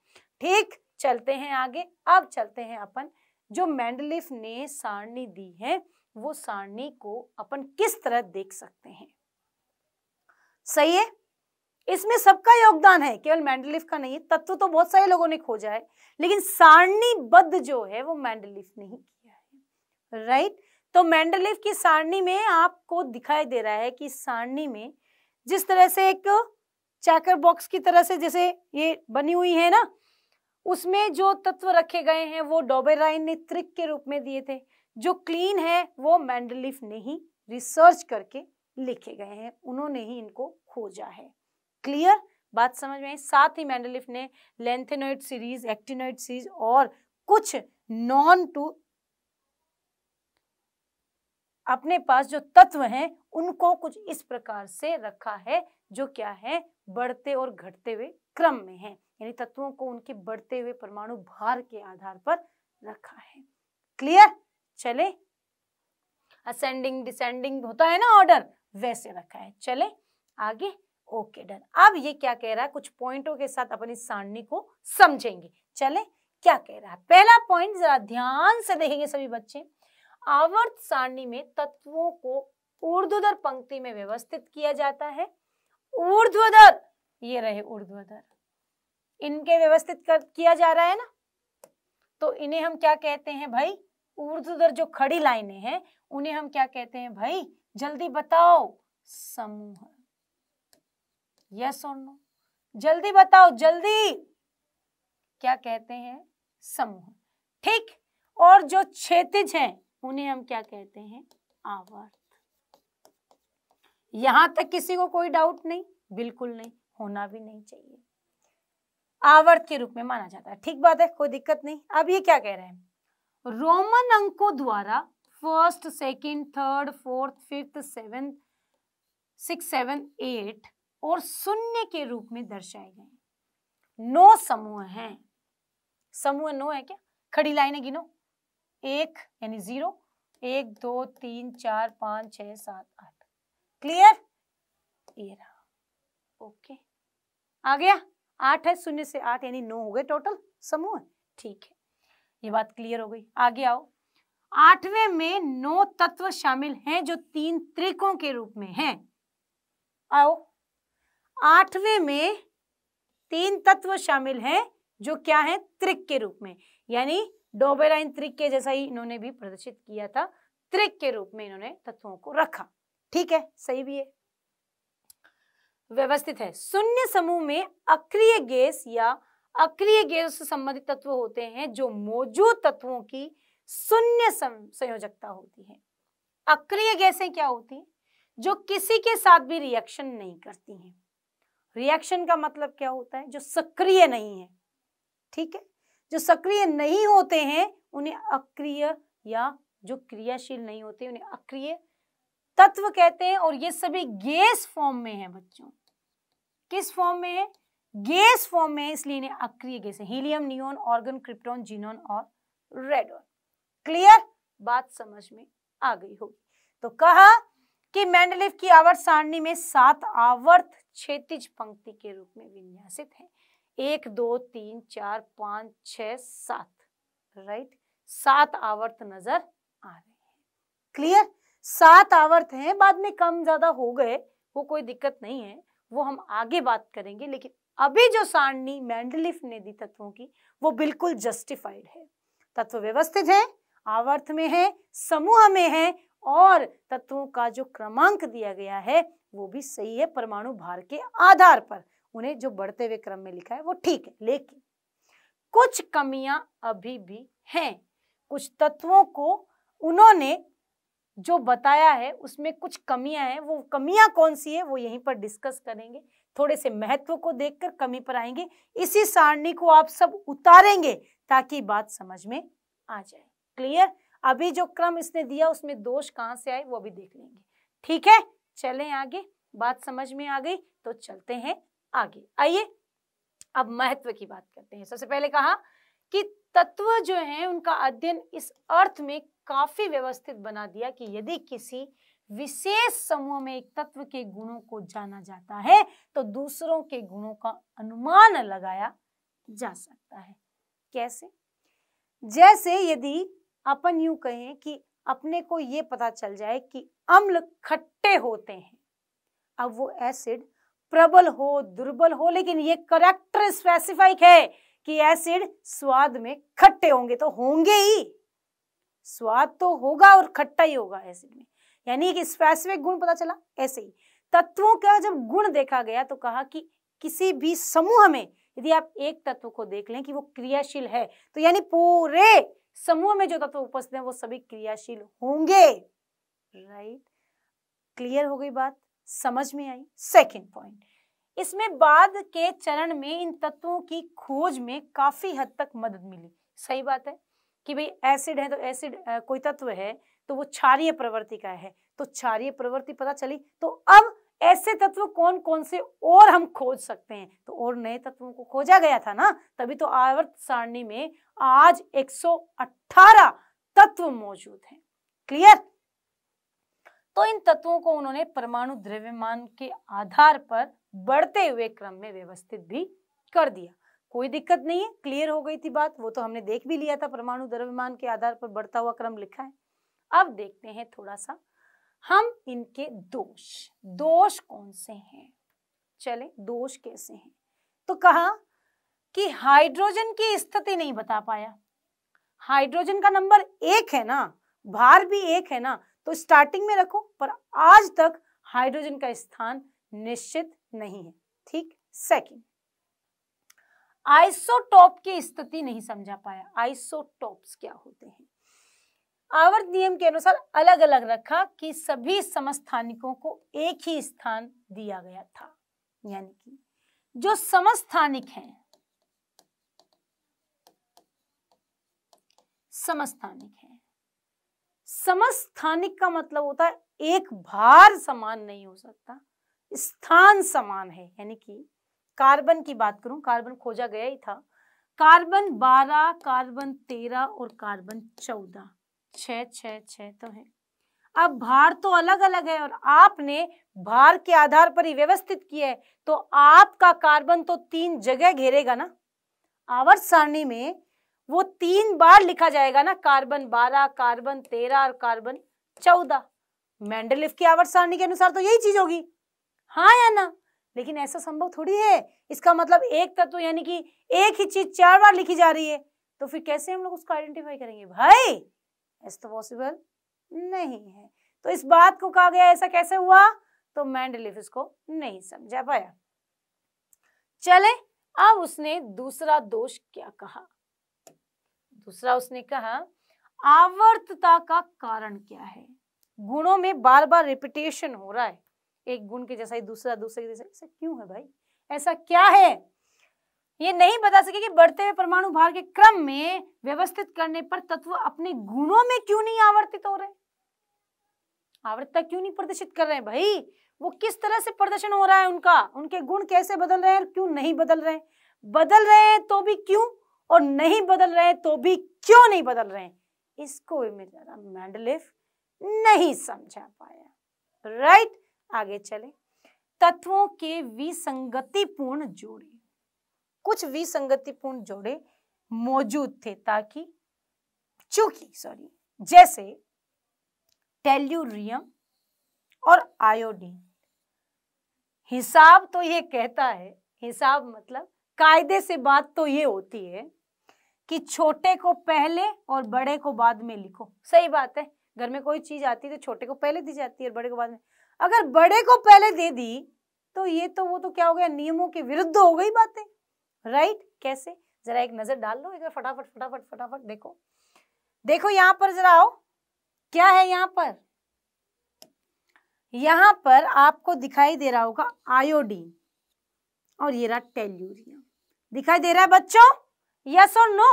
A: ठीक चलते हैं आगे अब चलते हैं अपन जो मैंडलिफ ने सारणी दी है वो सारणी को अपन किस तरह देख सकते हैं सही है इसमें सबका योगदान है केवल मैंडलिफ का नहीं है तत्व तो बहुत सारे लोगों ने खोजा है लेकिन सारणीबद्ध जो है वो मैंडलिफ ने ही किया है राइट तो मैंडलिफ की सारणी में आपको दिखाई दे रहा है कि सारणी में जिस तरह से एक चैकर बॉक्स की तरह से जैसे ये बनी हुई है ना उसमें जो तत्व रखे गए हैं वो डोबेराइन ने त्रिक के रूप में दिए थे जो क्लीन है वो मैंडलिफ ने ही रिसर्च करके लिखे गए हैं उन्होंने ही इनको खोजा है क्लियर बात समझ में साथ ही मैंडलिफ ने लेंथेनोइड सीरीज एक्टिनोइड सीरीज और कुछ नॉन टू अपने पास जो तत्व हैं उनको कुछ इस प्रकार से रखा है जो क्या है बढ़ते और घटते हुए क्रम में है यानी तत्वों को उनके बढ़ते हुए परमाणु भार के आधार पर रखा है क्लियर चले असेंडिंग डिसेंडिंग होता है ना ऑर्डर वैसे रखा है चले आगे ओके डन अब ये क्या कह रहा है कुछ पॉइंटों के साथ अपनी सारणी को समझेंगे चले क्या कह रहा है पहला पॉइंट जरा ध्यान से देखेंगे सभी बच्चे आवर्त सारणी में तत्वों को ऊर्ध्वधर पंक्ति में व्यवस्थित किया जाता है ऊर्ध्वधर ये रहे ऊर्ध्वधर इनके व्यवस्थित कर किया जा रहा है ना तो इन्हें हम क्या कहते हैं भाई ऊर्ध्वर जो खड़ी लाइनें हैं उन्हें हम क्या कहते हैं भाई जल्दी बताओ समूह यस और नो जल्दी बताओ जल्दी क्या कहते हैं समूह ठीक और जो क्षेत्रज हैं उन्हें हम क्या कहते हैं आवर्त यहां तक किसी को कोई डाउट नहीं बिल्कुल नहीं होना भी नहीं चाहिए आवर्त के रूप में माना जाता है ठीक बात है कोई दिक्कत नहीं अब ये क्या कह रहे हैं रोमन अंकों द्वारा first second third fourth fifth seventh six seven eight और शून्य के रूप में दर्शाए गए नौ समूह हैं समूह नौ है क्या खड़ी लाइनें गिनो एक यानी जीरो एक दो तीन चार पांच छ सात आठ क्लियर ये रहा ओके आ गया आठ है शून्य से आठ यानी नौ हो गए टोटल समूह ठीक है ये बात क्लियर हो गई आगे आओ आठवें में नौ तत्व शामिल हैं जो तीन त्रिकों के रूप में हैं आओ आठवें में तीन तत्व शामिल हैं जो क्या है त्रिक के रूप में यानी डोबेलाइन त्रिक के जैसा ही इन्होंने भी प्रदर्शित किया था त्रिक के रूप में इन्होंने तत्वों को रखा ठीक है सही भी है व्यवस्थित है शून्य समूह में अक्रिय गैस या अक्रिय गैस से संबंधित तत्व होते हैं जो मौजूद तत्वों की शून्य संयोजकता होती है अक्रिय गैसें क्या होती जो किसी के साथ भी रिएक्शन नहीं करती हैं रिएक्शन का मतलब क्या होता है जो सक्रिय नहीं है ठीक है जो सक्रिय नहीं होते हैं उन्हें अक्रिय या जो क्रियाशील नहीं होते उन्हें अक्रिय तत्व कहते हैं और ये सभी गैस फॉर्म में है बच्चों किस फॉर्म में है गैस फॉर्म में इसलिए इन्हें अक्रिय गैस है helium neon argon krypton xenon और रेडोन क्लियर बात समझ में आ गई होगी तो कहा कि मैंडलिफ की आवर्त सारणी में सात आवर्त क्षैतिज पंक्ति के रूप में विन्यासित है एक दो तीन चार पांच छ सात राइट सात आवर्त नजर आ रहे हैं क्लियर सात आवर्त हैं बाद में कम ज्यादा हो गए वो कोई दिक्कत नहीं है वो हम आगे बात करेंगे लेकिन अभी जो सारणी मैंडलिफ ने दी तत्वों की वो बिल्कुल जस्टिफाइड है तत्व व्यवस्थित है आवर्त में है समूह में है और तत्वों का जो क्रमांक दिया गया है वो भी सही है परमाणु भार के आधार पर उन्हें जो बढ़ते हुए क्रम में लिखा है वो ठीक है लेकिन कुछ कमियां अभी भी हैं कुछ तत्वों को उन्होंने जो बताया है उसमें कुछ कमियां हैं वो कमियां कौन सी है वो यहीं पर डिस्कस करेंगे थोड़े से महत्व को देखकर कमी पर आएंगे इसी सारणी को आप सब उतारेंगे ताकि बात समझ में आ जाए क्लियर अभी जो क्रम इसने दिया उसमें दोष कहाँ से आए वो भी देख लेंगे ठीक है चलें आगे बात समझ में आ गई तो चलते हैं आगे आइए अब महत्व की बात करते हैं सबसे पहले कहा कि तत्व जो है उनका अध्ययन इस अर्थ में काफी व्यवस्थित बना दिया कि यदि किसी विशेष समूह में एक तत्व के गुणों को जाना जाता है तो दूसरों के गुणों का अनुमान लगाया जा सकता है कैसे जैसे यदि अपन यू कहें कि अपने को ये पता चल जाए कि अम्ल खट्टे होते हैं अब वो एसिड प्रबल हो दुर्बल हो लेकिन ये करेक्टर स्पेसिफाइक है कि एसिड स्वाद में खट्टे होंगे तो होंगे ही स्वाद तो होगा और खट्टा ही होगा एसिड में यानी कि स्पेसिफिक गुण पता चला ऐसे ही तत्वों का जब गुण देखा गया तो कहा कि किसी भी समूह में यदि आप एक तत्व को देख लें कि वो क्रियाशील है तो यानी पूरे समूह में जो तत्व उपस्थित हैं वो सभी क्रियाशील होंगे राइट क्लियर हो गई बात समझ में आई सेकंड पॉइंट इसमें बाद के चरण में इन तत्वों की खोज में काफी हद तक मदद मिली सही बात है कि भाई एसिड है तो एसिड कोई तत्व है तो वो क्षारिय प्रवृत्ति का है तो क्षारिय प्रवृत्ति पता चली तो अब ऐसे तत्व कौन कौन से और हम खोज सकते हैं तो और नए तत्वों को खोजा गया था ना तभी तो आवर्त सारणी में आज 118 तत्व मौजूद हैं क्लियर तो इन तत्वों को उन्होंने परमाणु द्रव्यमान के आधार पर बढ़ते हुए क्रम में व्यवस्थित भी कर दिया कोई दिक्कत नहीं है क्लियर हो गई थी बात वो तो हमने देख भी लिया था परमाणु द्रव्यमान के आधार पर बढ़ता हुआ क्रम लिखा है अब देखते हैं थोड़ा सा हम इनके दोष दोष कौन से हैं चले दोष कैसे हैं तो कहा कि हाइड्रोजन की स्थिति नहीं बता पाया हाइड्रोजन का नंबर एक है ना भार भी एक है ना तो स्टार्टिंग में रखो पर आज तक हाइड्रोजन का स्थान निश्चित नहीं है ठीक सेकंड आइसोटॉप की स्थिति नहीं समझा पाया आइसोटॉप्स क्या होते हैं आवर्त नियम के अनुसार अलग अलग रखा कि सभी समस्थानिकों को एक ही स्थान दिया गया था यानी कि जो समस्थानिक हैं समस्थानिक हैं समस्थानिक का मतलब होता है एक भार समान नहीं हो सकता स्थान समान है यानी कि कार्बन की बात करूं कार्बन खोजा गया ही था कार्बन बारह कार्बन तेरह और कार्बन चौदह छ छ छ तो है अब भार तो अलग अलग है और आपने भार के आधार पर ही व्यवस्थित किया है तो आपका कार्बन तो तीन जगह घेरेगा ना आवर्त सारणी में वो तीन बार लिखा जाएगा ना कार्बन बारह कार्बन तेरह और कार्बन चौदह मेंडलिफ की आवर्त सारणी के अनुसार तो यही चीज होगी हाँ या ना लेकिन ऐसा संभव थोड़ी है इसका मतलब एक तत्व यानी कि एक ही चीज चार बार लिखी जा रही है तो फिर कैसे हम लोग उसको आइडेंटिफाई करेंगे भाई ऐसा तो पॉसिबल नहीं है तो इस बात को कहा गया ऐसा कैसे हुआ तो मैंडलिफ इसको नहीं समझा पाया चले अब उसने दूसरा दोष क्या कहा दूसरा उसने कहा आवर्तता का कारण क्या है गुणों में बार बार रिपीटेशन हो रहा है एक गुण के जैसा ही दूसरा दूसरे के जैसा ऐसा क्यों है भाई ऐसा क्या है ये नहीं बता सके कि बढ़ते हुए परमाणु भार के क्रम में व्यवस्थित करने पर तत्व अपने गुणों में क्यों नहीं आवर्तित हो रहे आवर्तता क्यों नहीं प्रदर्शित कर रहे हैं भाई वो किस तरह से प्रदर्शन हो रहा है उनका उनके गुण कैसे बदल रहे हैं और क्यों नहीं बदल रहे बदल रहे हैं तो भी क्यों और नहीं बदल रहे तो भी क्यों नहीं बदल रहे इसको मैंडलिफ नहीं समझा पाया राइट right? आगे चले तत्वों के विसंगतिपूर्ण जोड़े कुछ विसंगतिपूर्ण जोड़े मौजूद थे ताकि चूंकि सॉरी जैसे टेल्यूरियम और आयोडीन हिसाब तो ये कहता है हिसाब मतलब कायदे से बात तो ये होती है कि छोटे को पहले और बड़े को बाद में लिखो सही बात है घर में कोई चीज आती है तो छोटे को पहले दी जाती है और बड़े को बाद में अगर बड़े को पहले दे दी तो ये तो वो तो क्या हो गया नियमों के विरुद्ध हो गई बातें राइट कैसे जरा एक नजर डाल लो इधर फटाफट फटाफट फटाफट देखो देखो यहां पर जरा आओ क्या है यहां पर यहां पर आपको दिखाई दे रहा होगा आयोडीन और ये रहा टेल्यूरियम दिखाई दे रहा है बच्चों यस और नो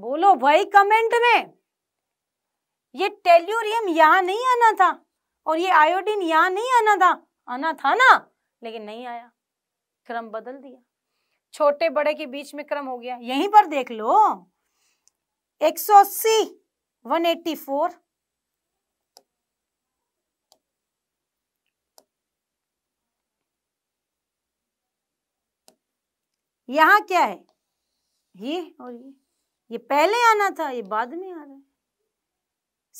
A: बोलो भाई कमेंट में ये टेल्यूरियम यहां नहीं आना था और ये आयोडीन यहाँ नहीं आना था आना था ना लेकिन नहीं आया क्रम बदल दिया छोटे बड़े के बीच में क्रम हो गया यहीं पर देख लो 180 184 यहां क्या है ये और ये ये पहले आना था ये बाद में आ रहा है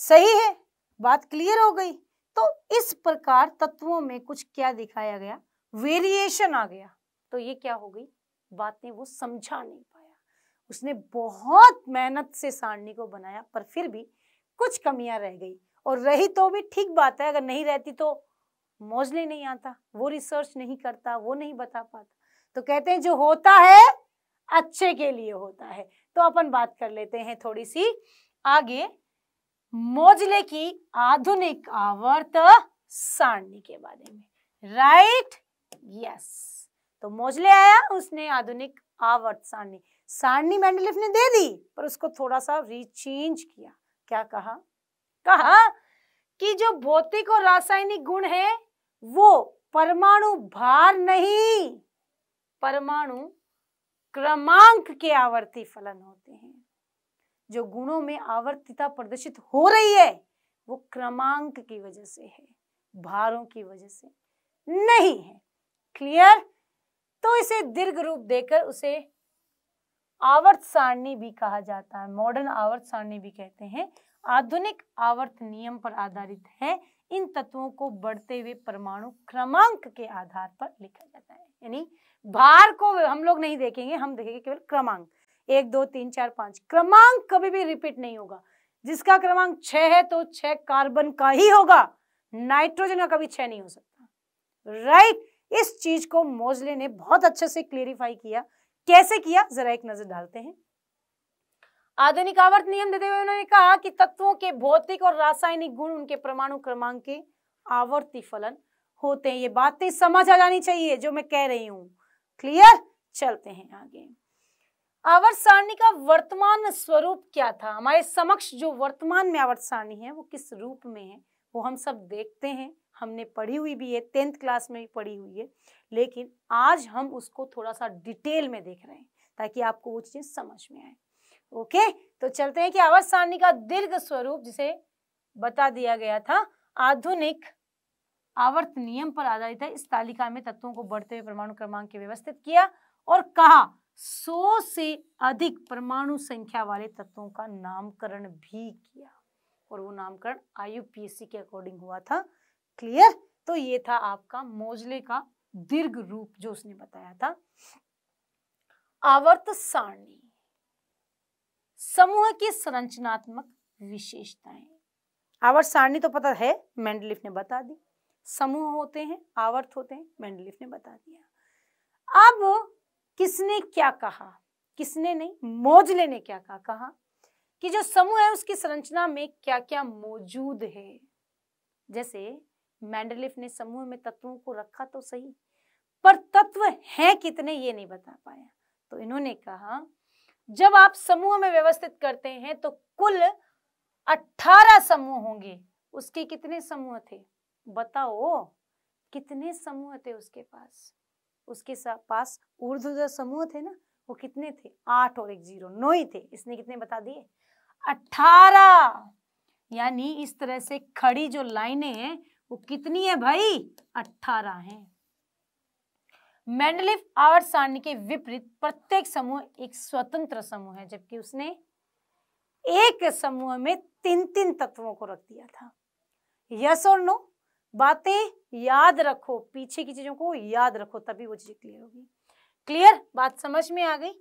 A: सही है बात क्लियर हो गई तो इस प्रकार तत्वों में कुछ क्या दिखाया गया वेरिएशन आ गया तो ये क्या हो गई बात वो समझा नहीं पाया उसने बहुत मेहनत से सारणी को बनाया पर फिर भी कुछ कमियां रह गई और रही तो भी ठीक बात है अगर नहीं रहती तो मोजले नहीं आता वो रिसर्च नहीं करता वो नहीं बता पाता तो कहते हैं जो होता है अच्छे के लिए होता है तो अपन बात कर लेते हैं थोड़ी सी आगे मोजले की आधुनिक आवर्त सारणी के बारे में राइट यस तो मोजले आया उसने आधुनिक आवर्त सारणी सारणी मैंडलिफ ने दे दी पर उसको थोड़ा सा रीचेंज किया क्या कहा कहा कि जो भौतिक और रासायनिक गुण है वो परमाणु भार नहीं परमाणु क्रमांक के आवर्ती फलन होते हैं जो गुणों में आवर्तिता प्रदर्शित हो रही है वो क्रमांक की वजह से है भारों की वजह से नहीं है क्लियर तो इसे दीर्घ रूप देकर उसे आवर्त सारणी भी कहा जाता है मॉडर्न आवर्त सारणी भी कहते हैं आधुनिक आवर्त नियम पर आधारित है इन तत्वों को बढ़ते हुए परमाणु क्रमांक के आधार पर लिखा जाता है यानी भार को हम लोग नहीं देखेंगे हम देखेंगे केवल क्रमांक एक दो तीन चार पांच क्रमांक कभी भी रिपीट नहीं होगा जिसका क्रमांक छः है तो छः कार्बन का ही होगा नाइट्रोजन का कभी छः नहीं हो सकता राइट इस चीज को मोजले ने बहुत अच्छे से क्लियरिफाई किया कैसे किया जरा एक नजर डालते हैं आधुनिक आवर्त नियम देते हुए उन्होंने कहा कि तत्वों के भौतिक और रासायनिक गुण उनके परमाणु क्रमांक के आवर्ती फलन होते हैं ये बातें समझ आ जानी चाहिए जो मैं कह रही हूँ क्लियर चलते हैं आगे आवर्त सारणी का वर्तमान स्वरूप क्या था हमारे समक्ष जो वर्तमान में आवर्त सारणी है वो किस रूप में है वो हम सब देखते हैं हमने पढ़ी हुई भी है टेंथ क्लास में भी पढ़ी हुई है लेकिन आज हम उसको थोड़ा सा डिटेल में देख रहे हैं ताकि आपको वो चीज़ें समझ में आए ओके तो चलते हैं कि आवर्त सारणी का दीर्घ स्वरूप जिसे बता दिया गया था आधुनिक आवर्त नियम पर आधारित है इस तालिका में तत्वों को बढ़ते हुए परमाणु क्रमांक के व्यवस्थित किया और कहा सौ से अधिक परमाणु संख्या वाले तत्वों का नामकरण भी किया और वो नामकरण आयु के अकॉर्डिंग हुआ था क्लियर तो ये था आपका मोजले का दीर्घ रूप जो उसने बताया था आवर्त सारणी समूह की संरचनात्मक विशेषताएं आवर्त सारणी तो पता है मेंडलिफ ने बता दी समूह होते हैं आवर्त होते हैं मेंडलिफ ने बता दिया अब किसने क्या कहा किसने नहीं मोजले ने क्या कहा कहा कि जो समूह है उसकी संरचना में क्या क्या मौजूद है जैसे मैंडलिफ ने समूह में तत्वों को रखा तो सही पर तत्व हैं कितने ये नहीं बता पाया तो इन्होंने कहा जब आप समूह में व्यवस्थित करते हैं तो कुल 18 समूह होंगे उसके कितने समूह थे बताओ कितने समूह थे उसके पास उसके पास ऊर्ध्वधर समूह थे ना वो कितने थे आठ और एक जीरो नौ ही थे इसने कितने बता दिए अठारह यानी इस तरह से खड़ी जो लाइनें हैं वो कितनी है भाई अठारह है मैंडलिफ आवर्त सारणी के विपरीत प्रत्येक समूह एक स्वतंत्र समूह है जबकि उसने एक समूह में तीन तीन तत्वों को रख दिया था यस और नो बातें याद रखो पीछे की चीजों को याद रखो तभी वो चीजें क्लियर होगी क्लियर बात समझ में आ गई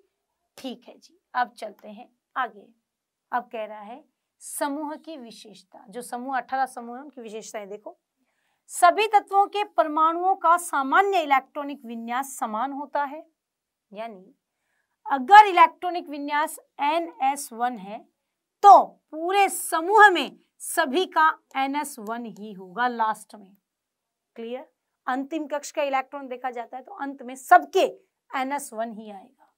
A: ठीक है जी अब चलते हैं आगे अब कह रहा है समूह की विशेषता जो समूह अठारह समूह है उनकी विशेषताएं देखो सभी तत्वों के परमाणुओं का सामान्य इलेक्ट्रॉनिक विन्यास समान होता है यानी अगर इलेक्ट्रॉनिक विन्यास एन एस वन है तो पूरे समूह में सभी का एन एस वन ही होगा लास्ट में क्लियर अंतिम कक्ष का इलेक्ट्रॉन देखा जाता है तो अंत में सबके एन एस वन ही आएगा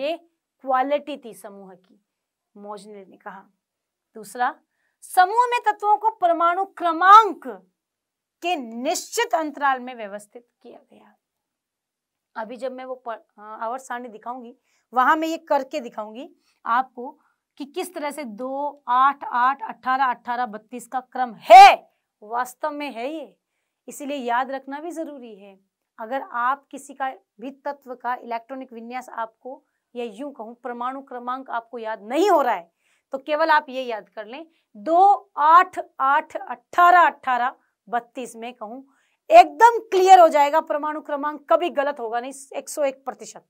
A: ये क्वालिटी थी समूह की मोजने ने कहा दूसरा समूह में तत्वों को परमाणु क्रमांक के निश्चित अंतराल में व्यवस्थित किया गया अभी जब मैं वो आवर सारणी दिखाऊंगी वहां मैं ये करके दिखाऊंगी आपको कि किस तरह से दो आठ आठ अट्ठारह अठारह बत्तीस का क्रम है वास्तव में है ये इसीलिए याद रखना भी ज़रूरी है अगर आप किसी का भी तत्व का इलेक्ट्रॉनिक विन्यास आपको या यूं कहूं परमाणु क्रमांक आपको याद नहीं हो रहा है तो केवल आप ये याद कर लें दो आठ आठ अठारह अट्ठारह बत्तीस में कहूँ एकदम क्लियर हो जाएगा परमाणु क्रमांक कभी गलत होगा नहीं एक सौ एक प्रतिशत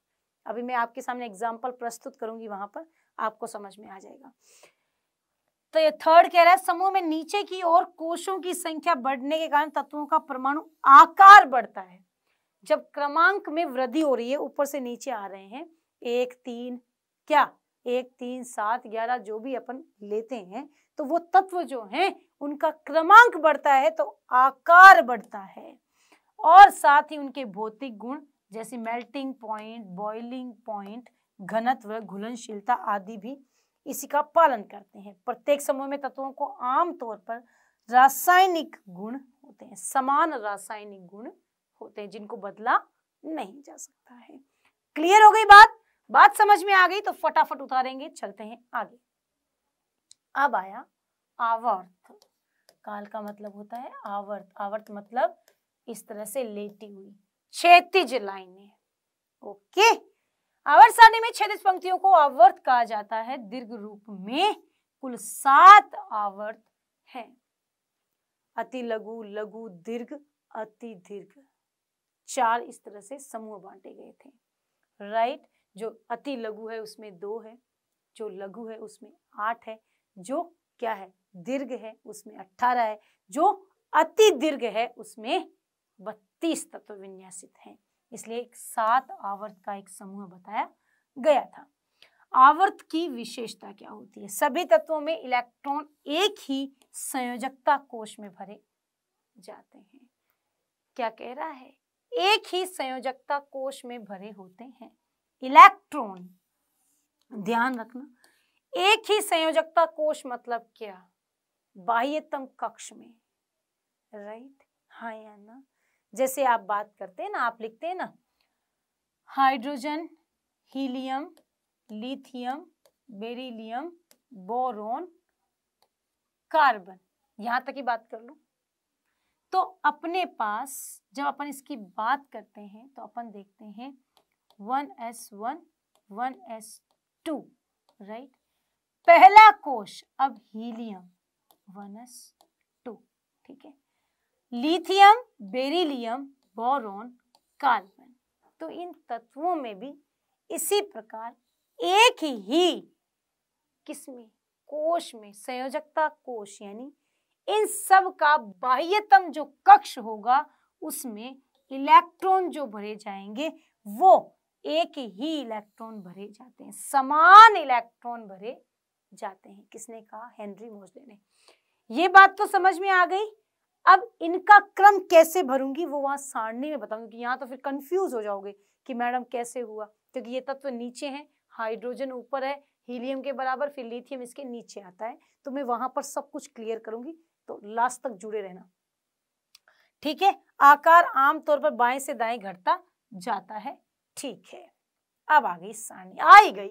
A: अभी मैं आपके सामने एग्जाम्पल प्रस्तुत करूंगी वहां पर आपको समझ में आ जाएगा तो ये थर्ड कह रहा है समूह में नीचे की ओर कोशों की संख्या बढ़ने के कारण तत्वों का परमाणु आकार बढ़ता है जब क्रमांक में वृद्धि हो रही है ऊपर से नीचे आ रहे हैं एक तीन क्या एक तीन सात ग्यारह जो भी अपन लेते हैं तो वो तत्व जो हैं उनका क्रमांक बढ़ता है तो आकार बढ़ता है और साथ ही उनके भौतिक गुण जैसे मेल्टिंग पॉइंट बॉइलिंग पॉइंट घनत्व घुलनशीलता आदि भी इसी का पालन करते हैं प्रत्येक समूह में तत्वों को आमतौर पर रासायनिक गुण होते हैं समान रासायनिक गुण होते हैं जिनको बदला नहीं जा सकता है क्लियर हो गई बात बात समझ में आ गई तो फटाफट उतारेंगे चलते हैं आगे अब आया आवर्त काल का मतलब होता है आवर्त आवर्त मतलब इस तरह से लेटी हुई क्षेत्रिज लाइनें ओके आवर्त सारणी में छेदित पंक्तियों को आवर्त कहा जाता है दीर्घ रूप में कुल सात आवर्त हैं अति लघु लघु दीर्घ अति दीर्घ चार इस तरह से समूह बांटे गए थे राइट जो अति लघु है उसमें दो है जो लघु है उसमें आठ है जो क्या है दीर्घ है उसमें अठारह है जो अति दीर्घ है उसमें बत्तीस तत्व विन्यासित हैं इसलिए एक सात आवर्त का एक समूह बताया गया था आवर्त की विशेषता क्या होती है सभी तत्वों में इलेक्ट्रॉन एक ही संयोजकता कोश में भरे जाते हैं क्या कह रहा है एक ही संयोजकता कोश में भरे होते हैं इलेक्ट्रॉन ध्यान रखना एक ही संयोजकता कोश मतलब क्या बाह्यतम कक्ष में राइट हाँ या ना जैसे आप बात करते हैं ना आप लिखते हैं ना hydrogen helium lithium beryllium boron carbon यहां तक ही बात कर लो तो अपने पास जब अपन इसकी बात करते हैं तो अपन देखते हैं one s one one s two right पहला कोश अब हीलियम वन एस टू ठीक है लिथियम बेरिलियम बोरोन कार्बन तो इन तत्वों में भी इसी प्रकार एक ही, ही किसमें कोश में संयोजकता कोश यानी इन सब का बाह्यतम जो कक्ष होगा उसमें इलेक्ट्रॉन जो भरे जाएंगे वो एक ही इलेक्ट्रॉन भरे जाते हैं समान इलेक्ट्रॉन भरे जाते हैं किसने कहा हेनरी मोजले ने ये बात तो समझ में आ गई अब इनका क्रम कैसे भरूंगी वो वहां सारणी में बताऊंगी यहाँ तो फिर कंफ्यूज हो जाओगे कि मैडम कैसे हुआ क्योंकि ये तत्व नीचे हैं हाइड्रोजन ऊपर है हीलियम के बराबर फिर लिथियम इसके नीचे आता है तो मैं वहां पर सब कुछ क्लियर करूंगी तो लास्ट तक जुड़े रहना ठीक है आकार आमतौर पर बाएं से दाएं घटता जाता है ठीक है अब आ गई सारणी आई गई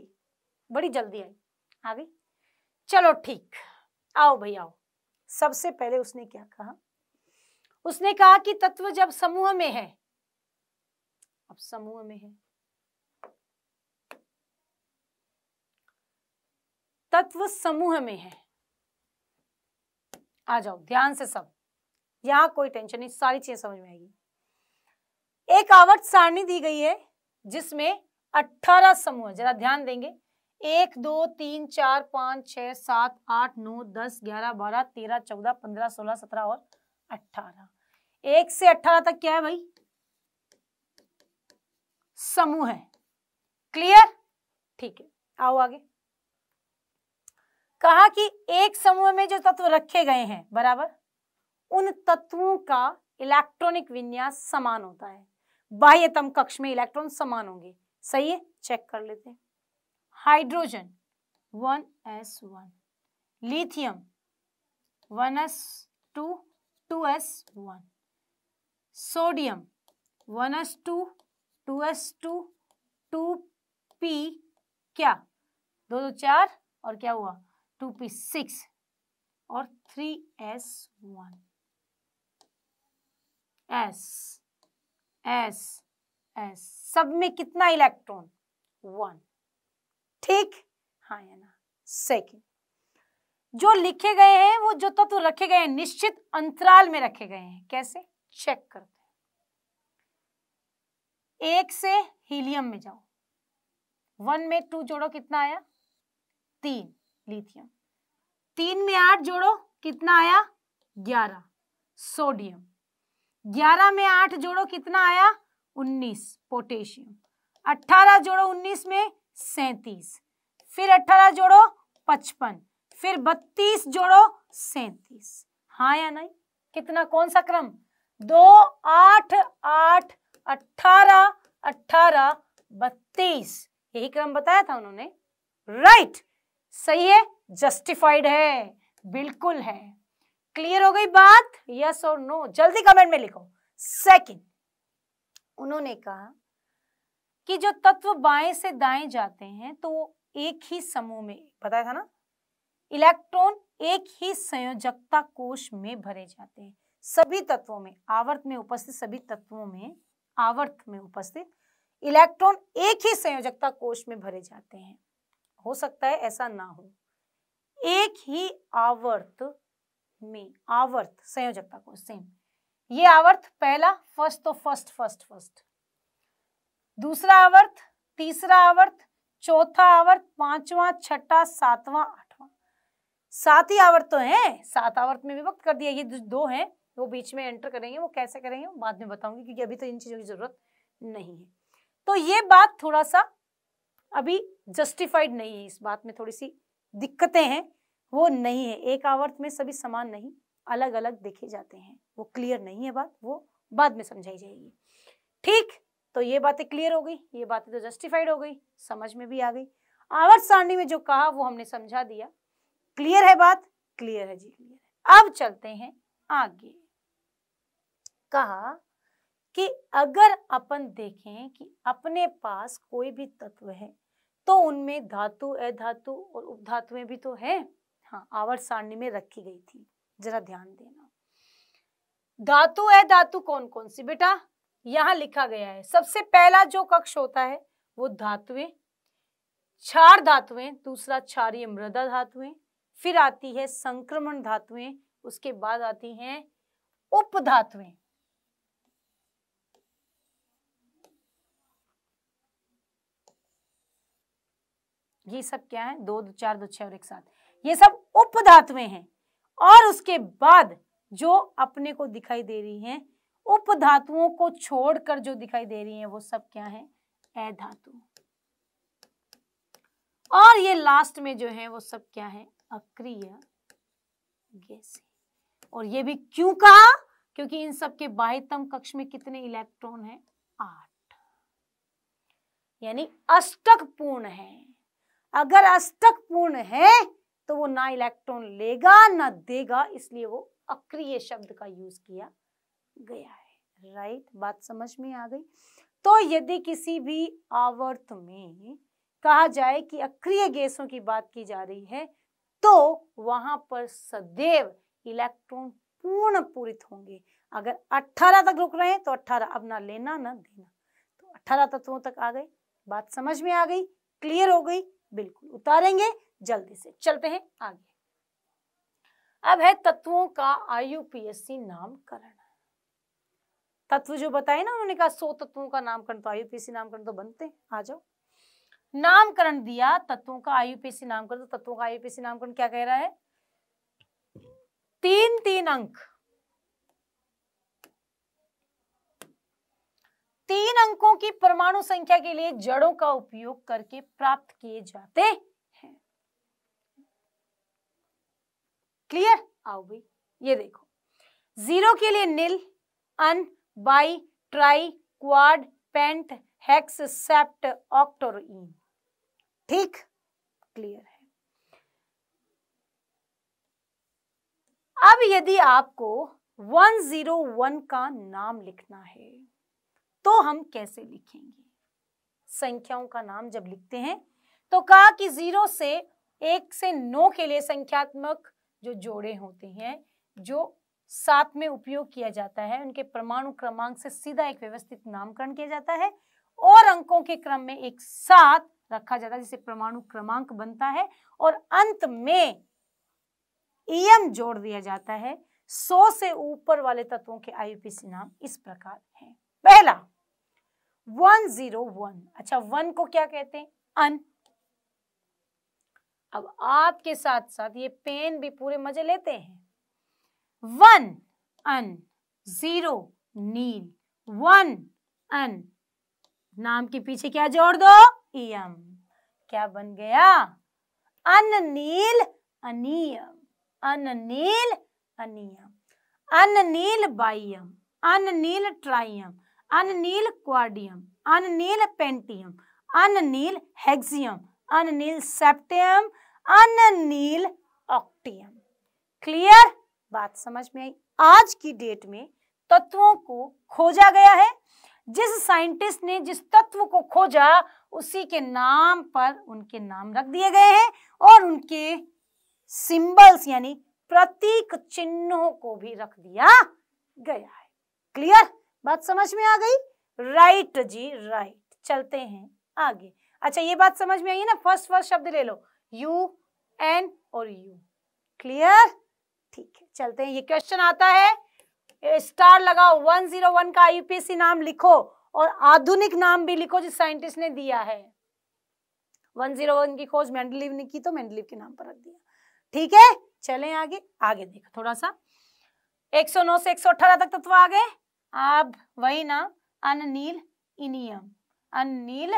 A: बड़ी जल्दी आई आ गई चलो ठीक आओ भाई आओ सबसे पहले उसने क्या कहा उसने कहा कि तत्व जब समूह में है अब समूह में है तत्व समूह में है आ जाओ ध्यान से सब यहां कोई टेंशन नहीं सारी चीजें समझ में आएगी एक आवर्त सारणी दी गई है जिसमें 18 समूह जरा ध्यान देंगे एक दो तीन चार पांच छह सात आठ नौ दस ग्यारह बारह तेरह चौदह पंद्रह सोलह सत्रह और अठारह एक से अठारह तक क्या है भाई समूह है क्लियर ठीक है आओ आगे कहा कि एक समूह में जो तत्व रखे गए हैं बराबर उन तत्वों का इलेक्ट्रॉनिक विन्यास समान होता है बाह्यतम कक्ष में इलेक्ट्रॉन समान होंगे सही है चेक कर लेते हैं hydrogen one s one lithium one s two two s one sodium one s two two s two two p क्या दो दो चार और क्या हुआ टू पी सिक्स और three s one s s s सब में कितना इलेक्ट्रॉन वन ठीक हाँ या ना सेकेंड जो लिखे गए हैं वो जो तत्व रखे गए हैं निश्चित अंतराल में रखे गए हैं कैसे चेक करते हैं एक से हीलियम में जाओ वन में टू जोड़ो कितना आया तीन लिथियम तीन में आठ जोड़ो कितना आया ग्यारह सोडियम ग्यारह में आठ जोड़ो कितना आया उन्नीस पोटेशियम अट्ठारह जोड़ो उन्नीस में सैतीस फिर अट्ठारह जोड़ो पचपन फिर बत्तीस जोड़ो सैतीस हाँ या नहीं कितना कौन सा क्रम दो आठ आठ अठारह अठारह बत्तीस यही क्रम बताया था उन्होंने राइट right. सही है जस्टिफाइड है बिल्कुल है क्लियर हो गई बात यस और नो जल्दी कमेंट में लिखो सेकंड उन्होंने कहा कि जो तत्व बाएं से दाएं जाते हैं तो वो एक ही समूह में बताया था ना इलेक्ट्रॉन एक ही संयोजकता कोश में भरे जाते हैं सभी तत्वों में आवर्त में उपस्थित सभी तत्वों में आवर्त में उपस्थित इलेक्ट्रॉन एक ही संयोजकता कोश में भरे जाते हैं हो सकता है ऐसा ना हो एक ही आवर्त में आवर्त संयोजकता कोश सेम ये आवर्त पहला फर्स्ट तो फर्स्ट फर्स्ट फर्स्ट दूसरा आवर्त तीसरा आवर्त चौथा आवर्त पांचवा छठा सातवां सात ही आवर्त तो है सात आवर्त में विभक्त कर दिया ये दो है वो बीच में एंटर करेंगे वो कैसे करेंगे बाद में बताऊंगी क्योंकि अभी तो इन चीज़ों की ज़रूरत नहीं है तो ये बात थोड़ा सा अभी जस्टिफाइड नहीं है इस बात में थोड़ी सी दिक्कतें हैं वो नहीं है एक आवर्त में सभी समान नहीं अलग अलग देखे जाते हैं वो क्लियर नहीं है बात वो बाद में समझाई जाएगी ठीक तो ये बातें क्लियर हो गई ये बातें तो जस्टिफाइड हो गई समझ में भी आ गई आवर्त सारणी में जो कहा वो हमने समझा दिया क्लियर है बात क्लियर है जी क्लियर है अब चलते हैं आगे कहा कि अगर अपन देखें कि अपने पास कोई भी तत्व है तो उनमें धातु अधातु और उपधातुएं भी तो है हाँ आवर्त सारणी में रखी गई थी जरा ध्यान देना धातु अधातु कौन कौन सी बेटा यहाँ लिखा गया है सबसे पहला जो कक्ष होता है वो धातुएं क्षार धातुएं दूसरा क्षारीय मृदा धातुएं फिर आती है संक्रमण धातुएं उसके बाद आती हैं उप धातुएं ये सब क्या है दो दो चार दो छह और एक साथ ये सब उप धातुएं हैं और उसके बाद जो अपने को दिखाई दे रही हैं उप धातुओं को छोड़कर जो दिखाई दे रही हैं वो सब क्या है अधातु धातु और ये लास्ट में जो है वो सब क्या है अक्रिय गैसें और ये भी क्यों कहा क्योंकि इन सब के बाह्यतम कक्ष में कितने इलेक्ट्रॉन हैं आठ यानी अष्टक पूर्ण है अगर अष्टक पूर्ण है तो वो ना इलेक्ट्रॉन लेगा ना देगा इसलिए वो अक्रिय शब्द का यूज किया गया है राइट बात समझ में आ गई तो यदि किसी भी आवर्त में कहा जाए कि अक्रिय गैसों की बात की जा रही है तो वहां पर सदैव इलेक्ट्रॉन पूर्ण पूरित होंगे अगर 18 तक रुक रहे हैं तो 18 अब ना लेना ना देना तो 18 तत्वों तक आ गए बात समझ में आ गई क्लियर हो गई बिल्कुल उतारेंगे जल्दी से चलते हैं आगे अब है तत्वों का आईयूपीएससी नामकरण तत्व जो बताए ना उन्होंने कहा सौ तत्वों का नामकरण तो आईयूपीएससी नामकरण तो बनते हैं आ जाओ नामकरण दिया तत्वों का आयुपीसी नामकरण तो तत्वों का आयुपीसी नामकरण क्या कह रहा है तीन तीन अंक तीन अंकों की परमाणु संख्या के लिए जड़ों का उपयोग करके प्राप्त किए जाते हैं क्लियर आओ भाई ये देखो जीरो के लिए nil un bi tri quad pent hex sept ऑक्टोरीन ठीक क्लियर है अब यदि आपको 101 का नाम लिखना है तो हम कैसे लिखेंगे संख्याओं का नाम जब लिखते हैं तो कहा कि जीरो से एक से नौ के लिए संख्यात्मक जो जोड़े होते हैं जो साथ में उपयोग किया जाता है उनके परमाणु क्रमांक से सीधा एक व्यवस्थित नामकरण किया जाता है और अंकों के क्रम में एक साथ रखा जाता है जिसे परमाणु क्रमांक बनता है और अंत में ईएम जोड़ दिया जाता है सौ से ऊपर वाले तत्वों के आईयूपीसी नाम इस प्रकार है पहला वन जीरो वन अच्छा वन को क्या कहते हैं अन अब आपके साथ साथ ये पेन भी पूरे मजे लेते हैं one un zero nil one un नाम के पीछे क्या जोड़ दो इम क्या बन गया अननील अनियम अननील अनियम अननील बाइयम अननील ट्राइयम अननील क्वाडियम अननील पेंटियम अननील हेक्सियम अननील सेप्टियम अननील ऑक्टियम क्लियर बात समझ में आई आज की डेट में तत्वों को खोजा गया है जिस साइंटिस्ट ने जिस तत्व को खोजा उसी के नाम पर उनके नाम रख दिए गए हैं और उनके सिंबल्स यानी प्रतीक चिन्हों को भी रख दिया गया है क्लियर बात समझ में आ गई राइट जी राइट चलते हैं आगे अच्छा ये बात समझ में आई ना फर्स्ट फर्स्ट शब्द ले लो यू एन और यू क्लियर ठीक है चलते हैं ये क्वेश्चन आता है स्टार लगाओ 101 का आईपीसी नाम लिखो और आधुनिक नाम भी लिखो जिस साइंटिस्ट ने दिया है 101 की खोज मेंडलीव ने की तो मैंडलीव के नाम पर रख दिया ठीक है चले आगे आगे देखो थोड़ा सा 109 से 118 तक तत्व आ गए अब वही ना अनिल इनियम अनिल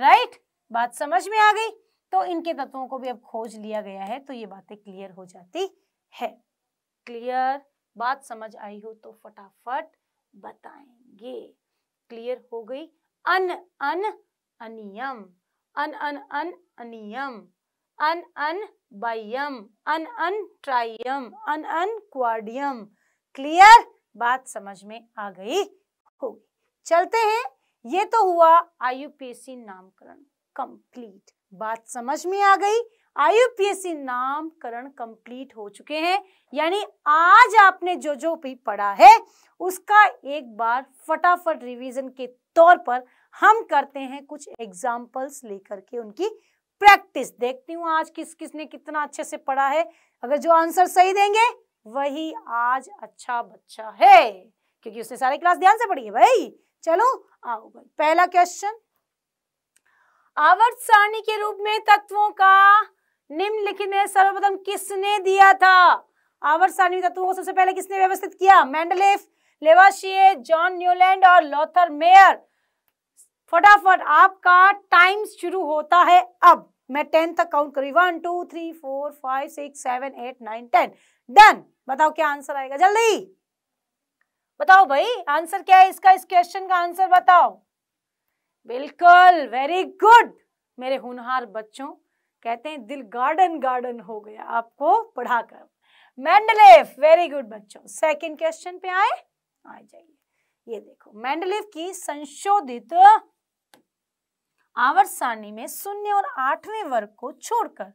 A: राइट बात समझ में आ गई तो इनके तत्वों को भी अब खोज लिया गया है तो ये बातें क्लियर हो जाती है क्लियर बात समझ आई हो तो फटाफट बताएंगे क्लियर हो गई अन अन अनियम अन अन अन अनियम अन अन बायम अन अन ट्राइयम अन अन क्वाडियम क्लियर बात समझ में आ गई हो चलते हैं ये तो हुआ आयुपीसी नामकरण कंप्लीट बात समझ में आ गई आईयूपीएससी नामकरण कंप्लीट हो चुके हैं यानी आज आपने जो जो भी पढ़ा है उसका एक बार फटाफट रिवीजन के तौर पर हम करते हैं कुछ एग्जाम्पल्स लेकर के उनकी प्रैक्टिस देखती हूँ आज किस किसने कितना अच्छे से पढ़ा है अगर जो आंसर सही देंगे वही आज अच्छा बच्चा है क्योंकि उसने सारे क्लास ध्यान से पढ़ी है भाई चलो आओ भाई पहला क्वेश्चन आवर्त सारणी के रूप में तत्वों का निम्नलिखित में सर्वप्रथम किसने दिया था आवर्त सारणी तत्वों को सबसे पहले किसने व्यवस्थित किया मैंडलेफ लेवाशिये जॉन न्यूलैंड और लॉथर मेयर फटाफट आपका टाइम शुरू होता है अब मैं टेन तक काउंट करी one two three four five six seven eight nine ten done बताओ क्या आंसर आएगा जल्दी बताओ भाई आंसर क्या है इसका इस क्वेश्चन का आंसर बताओ बिल्कुल वेरी गुड मेरे होनहार बच्चों कहते हैं दिल गार्डन गार्डन हो गया आपको पढ़ाकर मैंडलेफ वेरी गुड बच्चों सेकंड क्वेश्चन पे आए आ जाइए ये देखो मैंडलेफ की संशोधित आवर्त सारणी में शून्य और आठवें वर्ग को छोड़कर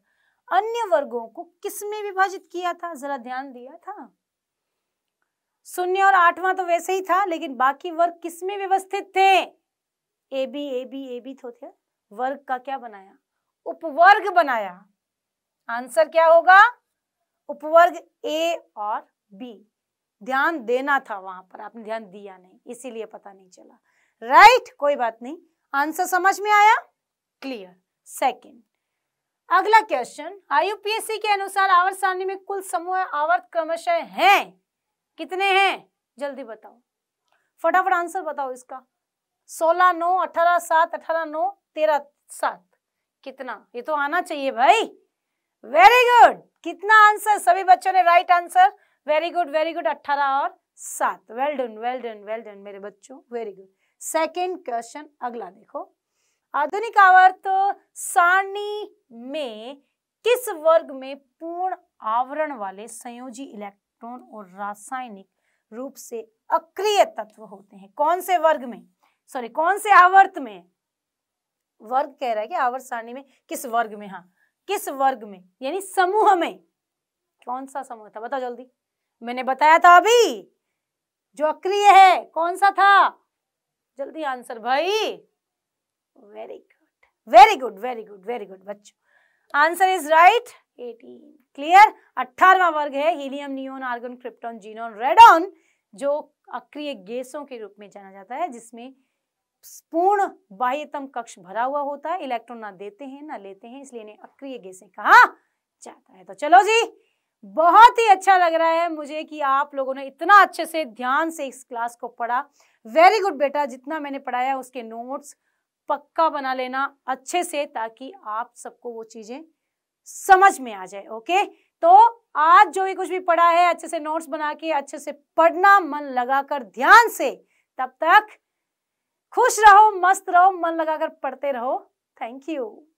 A: अन्य वर्गों को किसमें विभाजित किया था जरा ध्यान दिया था शून्य और आठवां तो वैसे ही था लेकिन बाकी वर्ग किसमें व्यवस्थित थे A B A B A B तो वर्ग का क्या बनाया उपवर्ग बनाया आंसर क्या होगा उपवर्ग ए और बी ध्यान देना था वहां पर आपने ध्यान दिया नहीं इसीलिए पता नहीं चला राइट right? कोई बात नहीं आंसर समझ में आया क्लियर सेकंड अगला क्वेश्चन आईयूपीएससी के अनुसार आवर्त सारणी में कुल समूह आवर्त क्रमशः हैं कितने हैं जल्दी बताओ फटाफट आंसर बताओ इसका सोलह नौ अठारह सात अठारह नौ तेरह सात कितना ये तो आना चाहिए भाई वेरी गुड कितना आंसर सभी बच्चों ने right answer very good very good अठारह और सात well done well done well done मेरे बच्चों वेरी गुड सेकेंड क्वेश्चन अगला देखो आधुनिक आवर्त सारणी में किस वर्ग में पूर्ण आवरण वाले संयोजी इलेक्ट्रॉन और रासायनिक रूप से अक्रिय तत्व होते हैं कौन से वर्ग में सॉरी कौन से आवर्त में वर्ग कह रहा है कि आवर्त सारणी में किस वर्ग में हाँ किस वर्ग में यानी समूह में कौन सा समूह था बताओ जल्दी मैंने बताया था अभी जो अक्रिय है कौन सा था जल्दी आंसर भाई very good very good very good very good बच्चों आंसर इज राइट 18 क्लियर अठारवा वर्ग है helium neon argon krypton xenon radon जो अक्रिय गैसों के रूप में जाना जाता है जिसमें पूर्ण बाह्यतम कक्ष भरा हुआ होता है इलेक्ट्रॉन ना देते हैं ना लेते हैं इसलिए इन्हें अक्रिय गैसे कहा जाता है तो चलो जी बहुत ही अच्छा लग रहा है मुझे कि आप लोगों ने इतना अच्छे से ध्यान से इस क्लास को पढ़ा वेरी गुड बेटा जितना मैंने पढ़ाया उसके नोट्स पक्का बना लेना अच्छे से ताकि आप सबको वो चीजें समझ में आ जाए ओके तो आज जो भी कुछ भी पढ़ा है अच्छे से नोट्स बना के अच्छे से पढ़ना मन लगाकर ध्यान से तब तक खुश रहो मस्त रहो मन लगाकर पढ़ते रहो थैंक यू